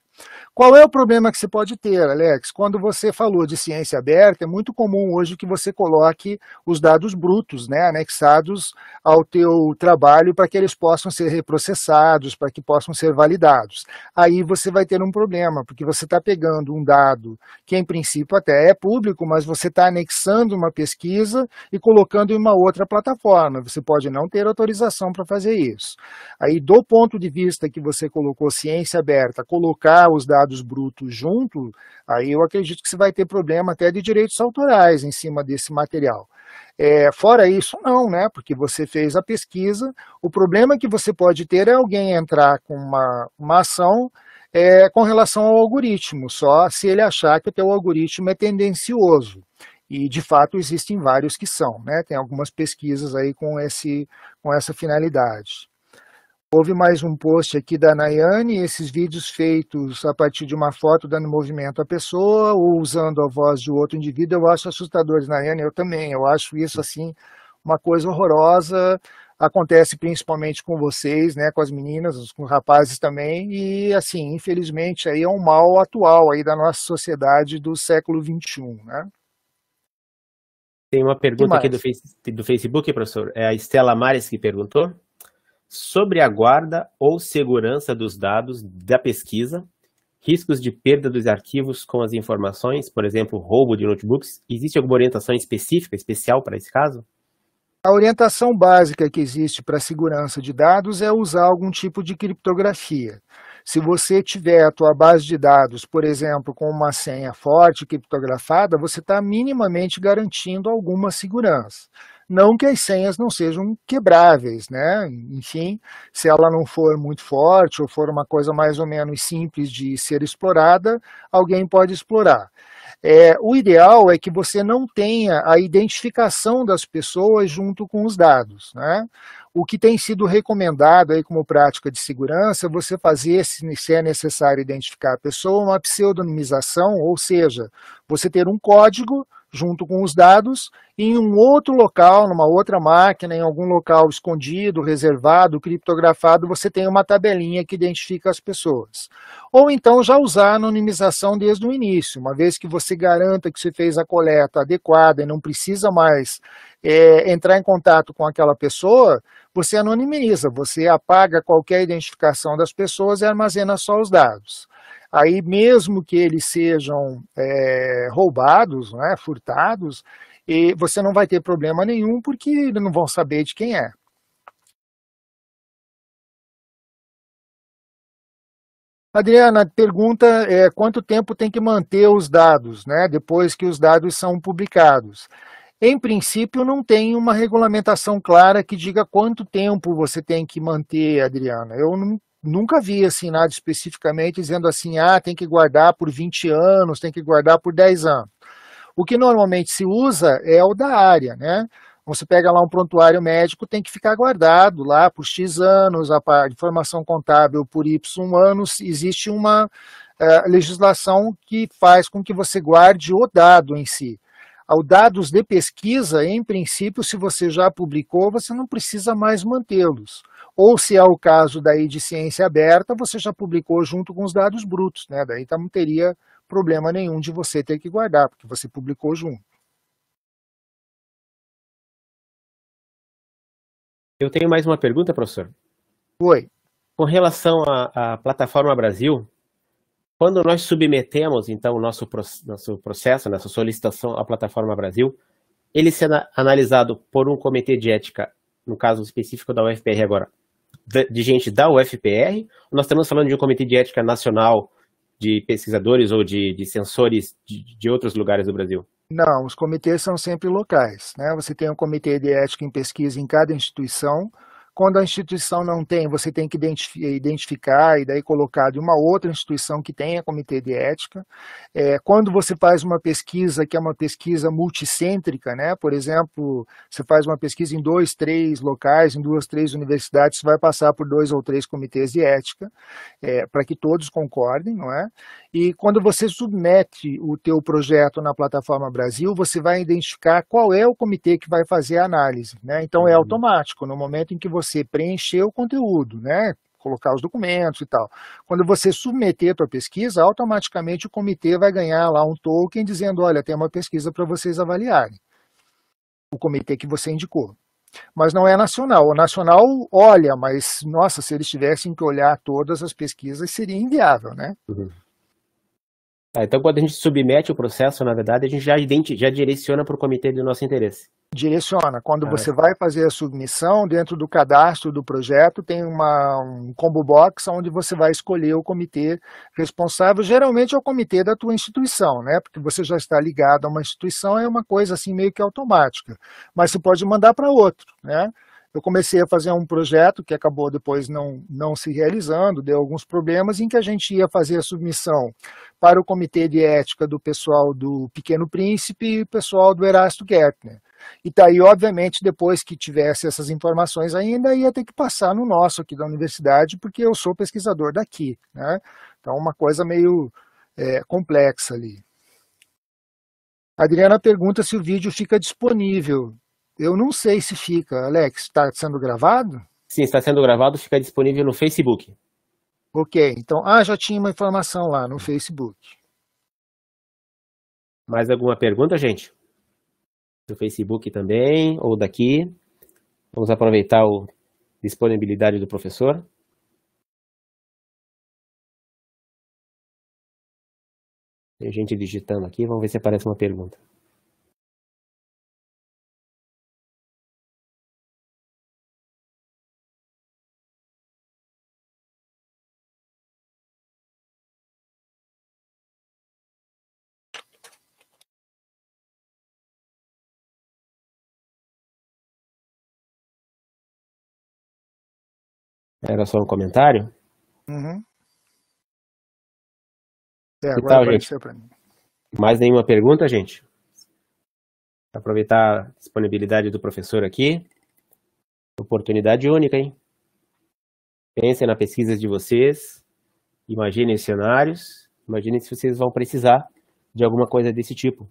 Qual é o problema que você pode ter, Alex? Quando você falou de ciência aberta, é muito comum hoje que você coloque os dados brutos, né, anexados ao teu trabalho para que eles possam ser reprocessados, para que possam ser validados. Aí você vai ter um problema, porque você está pegando um dado que em princípio até é público, mas você está anexando uma pesquisa e colocando em uma outra plataforma. Você pode não ter autorização para fazer isso. Aí do ponto de vista que você colocou ciência aberta, colocar os dados brutos junto, aí eu acredito que você vai ter problema até de direitos autorais em cima desse material. É, fora isso, não, né? Porque você fez a pesquisa. O problema que você pode ter é alguém entrar com uma, uma ação é, com relação ao algoritmo, só se ele achar que o teu algoritmo é tendencioso. E, de fato, existem vários que são. Né? Tem algumas pesquisas aí com, esse, com essa finalidade. Houve mais um post aqui da Nayane, esses vídeos feitos a partir de uma foto dando movimento à pessoa ou usando a voz de outro indivíduo, eu acho assustadores, Nayane, eu também, eu acho isso assim uma coisa horrorosa, acontece principalmente com vocês, né, com as meninas, com os rapazes também, e assim, infelizmente aí é um mal atual aí da nossa sociedade do século XXI, né? Tem uma pergunta aqui do, face, do Facebook, professor, é a Estela Mares que perguntou sobre a guarda ou segurança dos dados da pesquisa, riscos de perda dos arquivos com as informações, por exemplo, roubo de notebooks. Existe alguma orientação específica, especial para esse caso? A orientação básica que existe para a segurança de dados é usar algum tipo de criptografia. Se você tiver a tua base de dados, por exemplo, com uma senha forte criptografada, você está minimamente garantindo alguma segurança não que as senhas não sejam quebráveis, né? Enfim, se ela não for muito forte ou for uma coisa mais ou menos simples de ser explorada, alguém pode explorar. É, o ideal é que você não tenha a identificação das pessoas junto com os dados. Né? O que tem sido recomendado aí como prática de segurança, é você fazer, se é necessário identificar a pessoa, uma pseudonimização, ou seja, você ter um código junto com os dados em um outro local, numa outra máquina, em algum local escondido, reservado, criptografado, você tem uma tabelinha que identifica as pessoas. Ou então já usar a anonimização desde o início, uma vez que você garanta que você fez a coleta adequada e não precisa mais é, entrar em contato com aquela pessoa, você anonimiza, você apaga qualquer identificação das pessoas e armazena só os dados aí mesmo que eles sejam é, roubados, né, furtados, e você não vai ter problema nenhum porque eles não vão saber de quem é. Adriana pergunta é, quanto tempo tem que manter os dados, né, depois que os dados são publicados. Em princípio, não tem uma regulamentação clara que diga quanto tempo você tem que manter, Adriana. Eu não nunca vi assim nada especificamente dizendo assim, ah, tem que guardar por 20 anos, tem que guardar por 10 anos. O que normalmente se usa é o da área, né? Você pega lá um prontuário médico, tem que ficar guardado lá por X anos, a informação contábil por Y anos, existe uma uh, legislação que faz com que você guarde o dado em si. Ao dados de pesquisa, em princípio, se você já publicou, você não precisa mais mantê-los. Ou se é o caso daí de ciência aberta, você já publicou junto com os dados brutos, né? Daí tá, não teria problema nenhum de você ter que guardar, porque você publicou junto. Eu tenho mais uma pergunta, professor. Oi. Com relação à, à plataforma Brasil, quando nós submetemos, então, o nosso, nosso processo, nossa solicitação à Plataforma Brasil, ele será analisado por um comitê de ética, no caso específico da UFPR agora, de gente da UFPR, nós estamos falando de um comitê de ética nacional de pesquisadores ou de, de sensores de, de outros lugares do Brasil? Não, os comitês são sempre locais. Né? Você tem um comitê de ética em pesquisa em cada instituição, quando a instituição não tem, você tem que identificar e daí colocar de uma outra instituição que tenha comitê de ética. É, quando você faz uma pesquisa que é uma pesquisa multicêntrica, né? por exemplo, você faz uma pesquisa em dois, três locais, em duas, três universidades, você vai passar por dois ou três comitês de ética, é, para que todos concordem, não é? E quando você submete o teu projeto na plataforma Brasil, você vai identificar qual é o comitê que vai fazer a análise, né? Então é uhum. automático, no momento em que você você preencher o conteúdo, né? colocar os documentos e tal. Quando você submeter a sua pesquisa, automaticamente o comitê vai ganhar lá um token dizendo, olha, tem uma pesquisa para vocês avaliarem. O comitê que você indicou. Mas não é nacional. O nacional olha, mas, nossa, se eles tivessem que olhar todas as pesquisas, seria inviável, né? Uhum. Ah, então, quando a gente submete o processo, na verdade, a gente já, já direciona para o comitê do nosso interesse direciona. Quando é. você vai fazer a submissão, dentro do cadastro do projeto tem uma, um combo box onde você vai escolher o comitê responsável, geralmente é o comitê da tua instituição, né? Porque você já está ligado a uma instituição, é uma coisa assim meio que automática, mas você pode mandar para outro, né? Eu comecei a fazer um projeto que acabou depois não, não se realizando, deu alguns problemas, em que a gente ia fazer a submissão para o Comitê de Ética do pessoal do Pequeno Príncipe e o pessoal do Erasto Gertner. E daí, tá obviamente, depois que tivesse essas informações ainda, ia ter que passar no nosso aqui da universidade, porque eu sou pesquisador daqui. Né? Então, uma coisa meio é, complexa ali. A Adriana pergunta se o vídeo fica disponível. Eu não sei se fica. Alex, está sendo gravado? Sim, está sendo gravado, fica disponível no Facebook. Ok, então, ah, já tinha uma informação lá no Facebook. Mais alguma pergunta, gente? do Facebook também, ou daqui. Vamos aproveitar a disponibilidade do professor. Tem gente digitando aqui, vamos ver se aparece uma pergunta. Era só um comentário? Uhum. É, agora tal, apareceu para mim. Mais nenhuma pergunta, gente? Aproveitar a disponibilidade do professor aqui. Oportunidade única, hein? Pensem na pesquisa de vocês, imaginem cenários, imaginem se vocês vão precisar de alguma coisa desse tipo.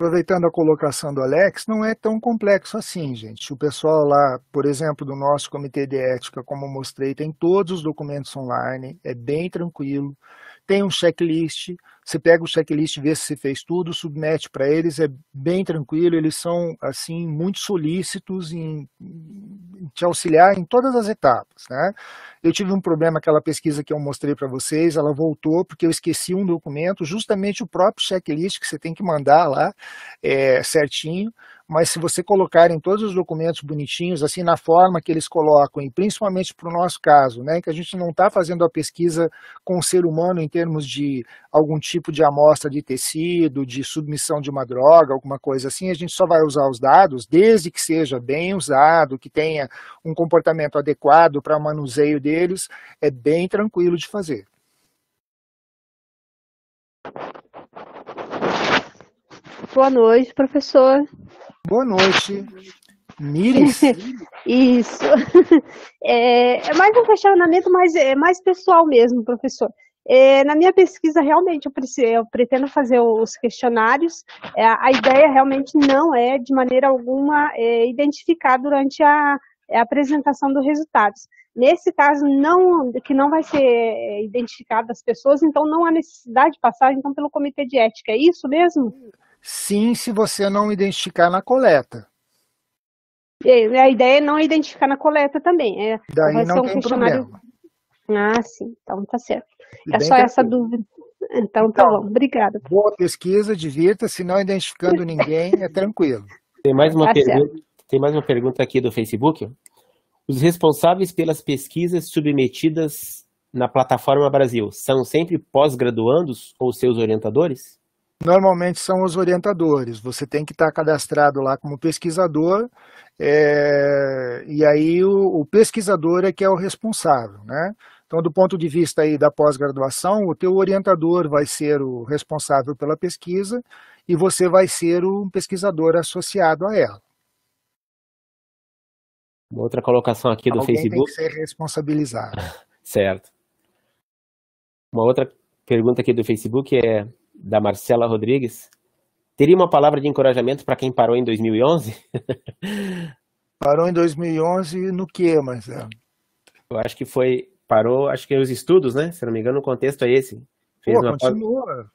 Aproveitando a colocação do Alex, não é tão complexo assim, gente. O pessoal lá, por exemplo, do nosso comitê de ética, como mostrei, tem todos os documentos online, é bem tranquilo. Tem um checklist, você pega o checklist, vê se você fez tudo, submete para eles, é bem tranquilo, eles são assim muito solícitos em, em te auxiliar em todas as etapas. Né? Eu tive um problema, aquela pesquisa que eu mostrei para vocês, ela voltou porque eu esqueci um documento, justamente o próprio checklist que você tem que mandar lá é, certinho, mas se você colocar em todos os documentos bonitinhos, assim, na forma que eles colocam, e principalmente para o nosso caso, né, que a gente não está fazendo a pesquisa com o ser humano em termos de algum tipo tipo de amostra de tecido, de submissão de uma droga, alguma coisa assim, a gente só vai usar os dados desde que seja bem usado, que tenha um comportamento adequado para o manuseio deles, é bem tranquilo de fazer. Boa noite, professor. Boa noite. Mires? Isso. É, é mais um questionamento, mas é mais pessoal mesmo, professor. É, na minha pesquisa, realmente, eu, preciso, eu pretendo fazer os questionários. É, a ideia realmente não é, de maneira alguma, é, identificar durante a, é, a apresentação dos resultados. Nesse caso, não, que não vai ser é, identificado as pessoas, então não há necessidade de passar então, pelo comitê de ética. É isso mesmo? Sim, se você não identificar na coleta. É, a ideia é não identificar na coleta também. É, Daí não um tem questionário... problema. Ah, sim. Então tá certo. É só é essa assim. dúvida. Então, tá então, bom. Obrigada. Boa pesquisa, divirta-se, não identificando ninguém, é tranquilo. Tem mais uma, tá pergunta, certo. tem mais uma pergunta aqui do Facebook. Os responsáveis pelas pesquisas submetidas na plataforma Brasil são sempre pós-graduandos ou seus orientadores? Normalmente são os orientadores. Você tem que estar cadastrado lá como pesquisador, é, e aí o, o pesquisador é que é o responsável, né? Então, do ponto de vista aí da pós-graduação, o teu orientador vai ser o responsável pela pesquisa e você vai ser um pesquisador associado a ela. Uma outra colocação aqui do Alguém Facebook. Tem que ser responsabilizado. certo. Uma outra pergunta aqui do Facebook é da Marcela Rodrigues. Teria uma palavra de encorajamento para quem parou em 2011? parou em 2011 no quê, Marcelo? Eu acho que foi parou, acho que é os estudos, né? Se não me engano, o contexto é esse. Fez Pô, uma continua.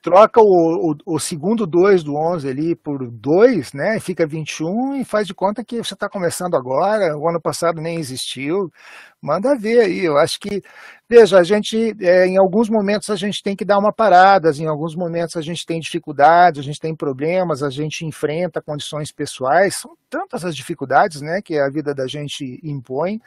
Troca o, o, o segundo 2 do 11 ali por 2, né? Fica 21 e faz de conta que você está começando agora. O ano passado nem existiu manda ver aí. Eu acho que, veja, a gente, é, em alguns momentos a gente tem que dar uma parada, em alguns momentos a gente tem dificuldades, a gente tem problemas, a gente enfrenta condições pessoais, são tantas as dificuldades, né, que a vida da gente impõe.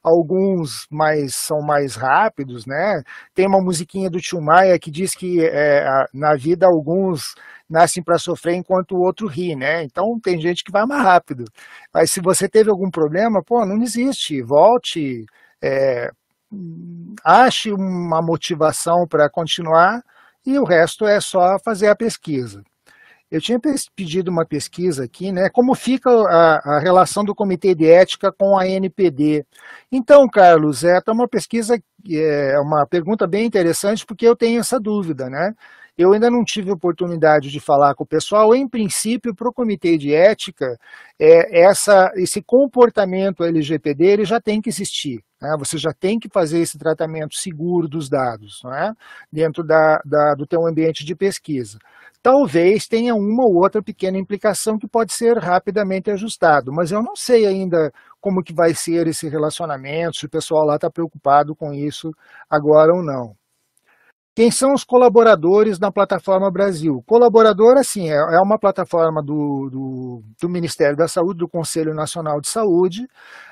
Alguns mais são mais rápidos, né? Tem uma musiquinha do Tio Maia que diz que é, na vida alguns nascem para sofrer enquanto o outro ri, né? Então tem gente que vai mais rápido. Mas se você teve algum problema, pô, não existe, volte, é, ache uma motivação para continuar e o resto é só fazer a pesquisa. Eu tinha pedido uma pesquisa aqui, né? Como fica a, a relação do Comitê de Ética com a NPD? Então, Carlos, é tá uma pesquisa, é uma pergunta bem interessante, porque eu tenho essa dúvida, né? Eu ainda não tive oportunidade de falar com o pessoal. Em princípio, para o comitê de ética, é, essa, esse comportamento LGPD ele já tem que existir. Né? Você já tem que fazer esse tratamento seguro dos dados é? dentro da, da, do teu ambiente de pesquisa. Talvez tenha uma ou outra pequena implicação que pode ser rapidamente ajustado, mas eu não sei ainda como que vai ser esse relacionamento, se o pessoal lá está preocupado com isso agora ou não. Quem são os colaboradores na Plataforma Brasil? Colaborador, assim, é, é uma plataforma do, do, do Ministério da Saúde, do Conselho Nacional de Saúde.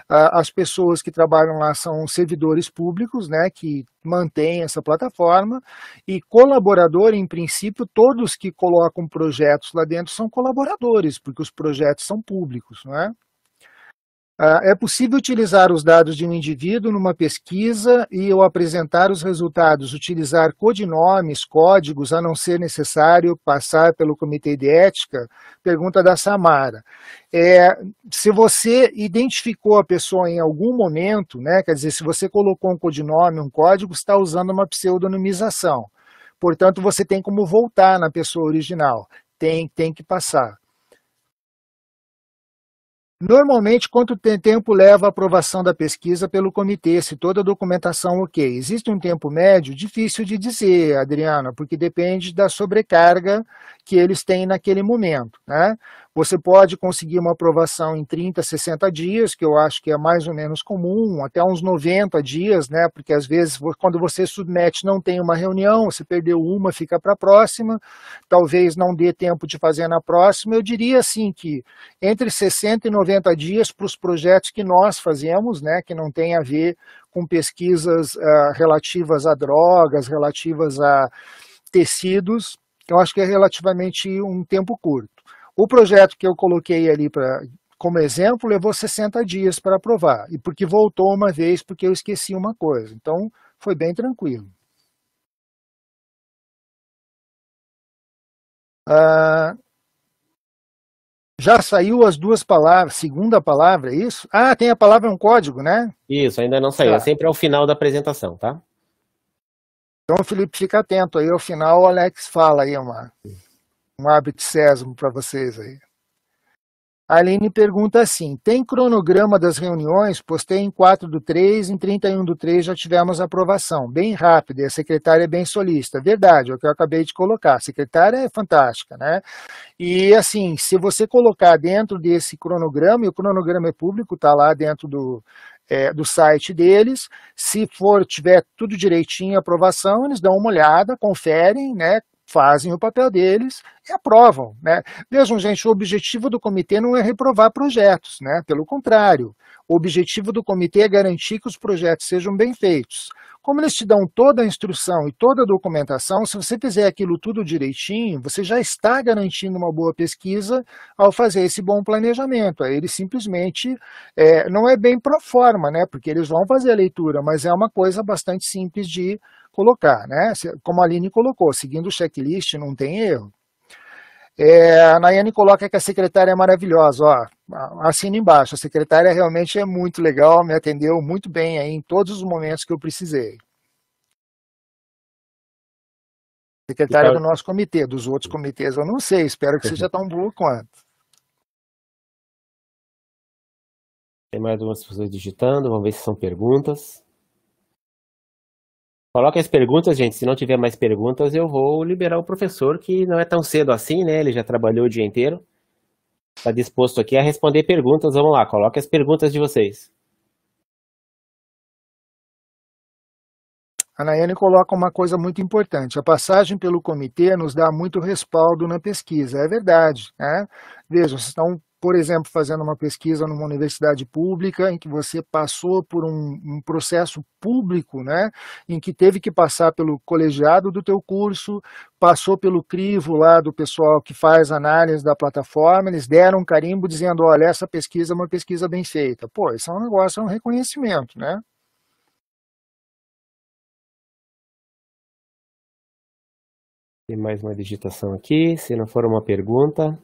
As pessoas que trabalham lá são servidores públicos, né, que mantêm essa plataforma. E colaborador, em princípio, todos que colocam projetos lá dentro são colaboradores, porque os projetos são públicos, não é? Ah, é possível utilizar os dados de um indivíduo numa pesquisa e, ao apresentar os resultados, utilizar codinomes, códigos, a não ser necessário passar pelo comitê de ética? Pergunta da Samara. É, se você identificou a pessoa em algum momento, né, quer dizer, se você colocou um codinome, um código, está usando uma pseudonimização. Portanto, você tem como voltar na pessoa original. Tem, tem que passar. Normalmente, quanto tempo leva a aprovação da pesquisa pelo comitê, se toda a documentação ok? Existe um tempo médio? Difícil de dizer, Adriana, porque depende da sobrecarga que eles têm naquele momento. Né? Você pode conseguir uma aprovação em 30, 60 dias, que eu acho que é mais ou menos comum, até uns 90 dias, né? porque às vezes quando você submete não tem uma reunião, você perdeu uma, fica para a próxima, talvez não dê tempo de fazer na próxima. Eu diria assim que entre 60 e 90 dias para os projetos que nós fazemos, né? que não tem a ver com pesquisas uh, relativas a drogas, relativas a tecidos, eu acho que é relativamente um tempo curto. O projeto que eu coloquei ali para como exemplo levou 60 dias para aprovar, e porque voltou uma vez porque eu esqueci uma coisa. Então, foi bem tranquilo. Ah, já saiu as duas palavras, segunda palavra, é isso? Ah, tem a palavra, é um código, né? Isso, ainda não saiu, tá. É sempre ao final da apresentação, tá? Então, Felipe, fica atento aí. Ao final, o Alex fala aí uma, um hábito sésimo para vocês aí. A Aline pergunta assim: tem cronograma das reuniões? Postei em 4 do 3, em 31 do 3 já tivemos aprovação. Bem rápido. e a secretária é bem solista. Verdade, é o que eu acabei de colocar. A secretária é fantástica, né? E assim, se você colocar dentro desse cronograma, e o cronograma é público, está lá dentro do, é, do site deles. Se for tiver tudo direitinho, aprovação, eles dão uma olhada, conferem, né, fazem o papel deles e aprovam. Né? Vejam, gente, o objetivo do comitê não é reprovar projetos, né? pelo contrário. O objetivo do comitê é garantir que os projetos sejam bem feitos. Como eles te dão toda a instrução e toda a documentação, se você fizer aquilo tudo direitinho, você já está garantindo uma boa pesquisa ao fazer esse bom planejamento. Aí eles simplesmente, é, não é bem pro forma, né? porque eles vão fazer a leitura, mas é uma coisa bastante simples de colocar. Né? Como a Aline colocou, seguindo o checklist não tem erro. É, a Nayane coloca que a secretária é maravilhosa, ó, assina embaixo, a secretária realmente é muito legal, me atendeu muito bem aí em todos os momentos que eu precisei. Secretária do então- nosso comitê, dos outros comitês eu não sei, espero que seja tão boa quanto. Tem mais umas pessoas digitando, vamos ver se são perguntas. Coloque as perguntas, gente. Se não tiver mais perguntas, eu vou liberar o professor, que não é tão cedo assim, né? Ele já trabalhou o dia inteiro. Está disposto aqui a responder perguntas. Vamos lá, coloque as perguntas de vocês. A Nayane coloca uma coisa muito importante. A passagem pelo comitê nos dá muito respaldo na pesquisa. É verdade. Né? Vejam, vocês estão por exemplo, fazendo uma pesquisa numa universidade pública, em que você passou por um, um, processo público, né, em que teve que passar pelo colegiado do teu curso, passou pelo crivo lá do pessoal que faz análise da plataforma, eles deram um carimbo dizendo, olha, essa pesquisa é uma pesquisa bem feita. Pô, isso é um negócio, é um reconhecimento, né? Tem mais uma digitação aqui, se não for uma pergunta,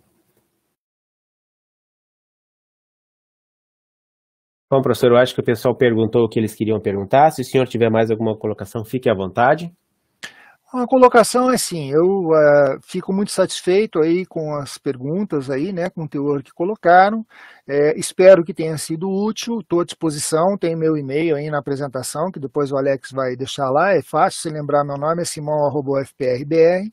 Bom, professor, eu acho que o pessoal perguntou o que eles queriam perguntar. Se o senhor tiver mais alguma colocação, fique à vontade. Uma colocação é assim, eu uh, fico muito satisfeito aí com as perguntas aí, né, com o teor que colocaram. É, espero que tenha sido útil, estou à disposição, tem meu e-mail aí na apresentação, que depois o Alex vai deixar lá, é fácil se lembrar meu nome, é simão.fprbr,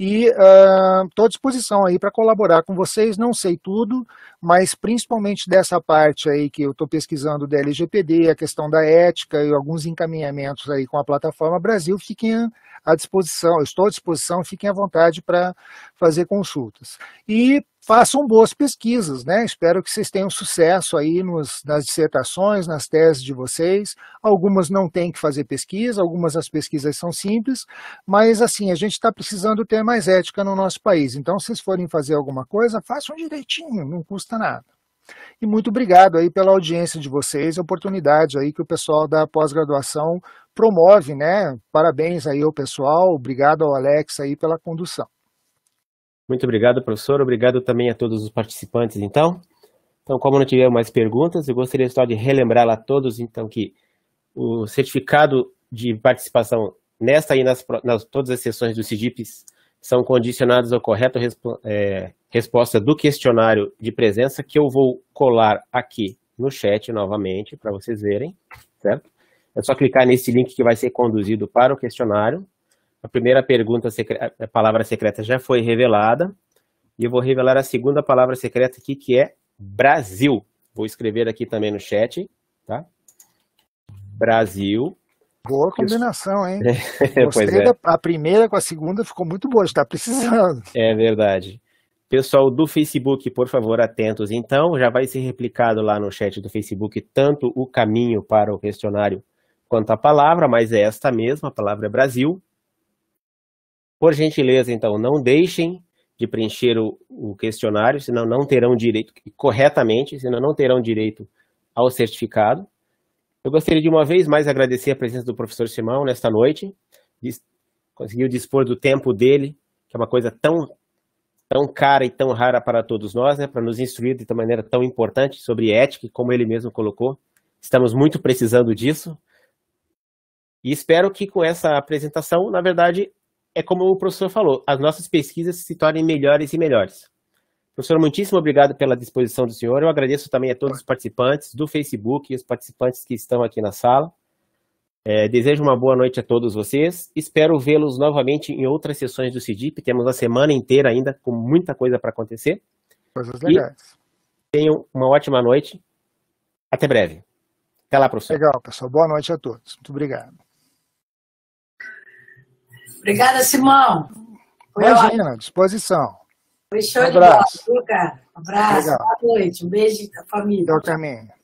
e ah, estou uh, à disposição aí para colaborar com vocês, não sei tudo, mas principalmente dessa parte aí que eu estou pesquisando da LGPD, a questão da ética e alguns encaminhamentos aí com a plataforma Brasil, fiquem à disposição, estou à disposição, fiquem à vontade para fazer consultas. E façam boas pesquisas, né? Espero que vocês tenham sucesso aí nos, nas dissertações, nas teses de vocês. Algumas não têm que fazer pesquisa, algumas as pesquisas são simples, mas assim, a gente está precisando ter mais ética no nosso país. Então, se vocês forem fazer alguma coisa, façam direitinho, não custa nada. E muito obrigado aí pela audiência de vocês, a oportunidade aí que o pessoal da pós-graduação promove, né? Parabéns aí ao pessoal, obrigado ao Alex aí pela condução. Muito obrigado, professor. Obrigado também a todos os participantes, então. Então, como não tiver mais perguntas, eu gostaria só de relembrar a todos, então, que o certificado de participação nesta e nas, nas todas as sessões do CIGIPs são condicionados ao correto respo é, resposta do questionário de presença, que eu vou colar aqui no chat novamente, para vocês verem, certo? É só clicar nesse link que vai ser conduzido para o questionário, a primeira pergunta, a palavra secreta já foi revelada. E eu vou revelar a segunda palavra secreta aqui, que é Brasil. Vou escrever aqui também no chat, tá? Brasil. Boa combinação, hein? É, Gostei é. a primeira com a segunda ficou muito boa, está precisando. É verdade. Pessoal do Facebook, por favor, atentos. Então, já vai ser replicado lá no chat do Facebook tanto o caminho para o questionário quanto a palavra, mas é esta mesma, a palavra é Brasil. Por gentileza, então, não deixem de preencher o, o questionário, senão não terão direito, corretamente, senão não terão direito ao certificado. Eu gostaria de uma vez mais agradecer a presença do professor Simão nesta noite. Conseguiu dispor do tempo dele, que é uma coisa tão, tão cara e tão rara para todos nós, né? para nos instruir de uma maneira tão importante sobre ética, como ele mesmo colocou. Estamos muito precisando disso. E espero que com essa apresentação, na verdade, é como o professor falou, as nossas pesquisas se tornem melhores e melhores. Professor, muitíssimo obrigado pela disposição do senhor. Eu agradeço também a todos os participantes do Facebook e os participantes que estão aqui na sala. É, desejo uma boa noite a todos vocês. Espero vê-los novamente em outras sessões do CIDIP. Temos a semana inteira ainda com muita coisa para acontecer. Coisas legais. E tenham uma ótima noite. Até breve. Até lá, professor. Legal, pessoal. Boa noite a todos. Muito obrigado. Obrigada, Simão. Foi Imagina, à disposição. Foi show um abraço. de bola, viu, cara? Um abraço, Legal. boa noite. Um beijo da família. Eu também.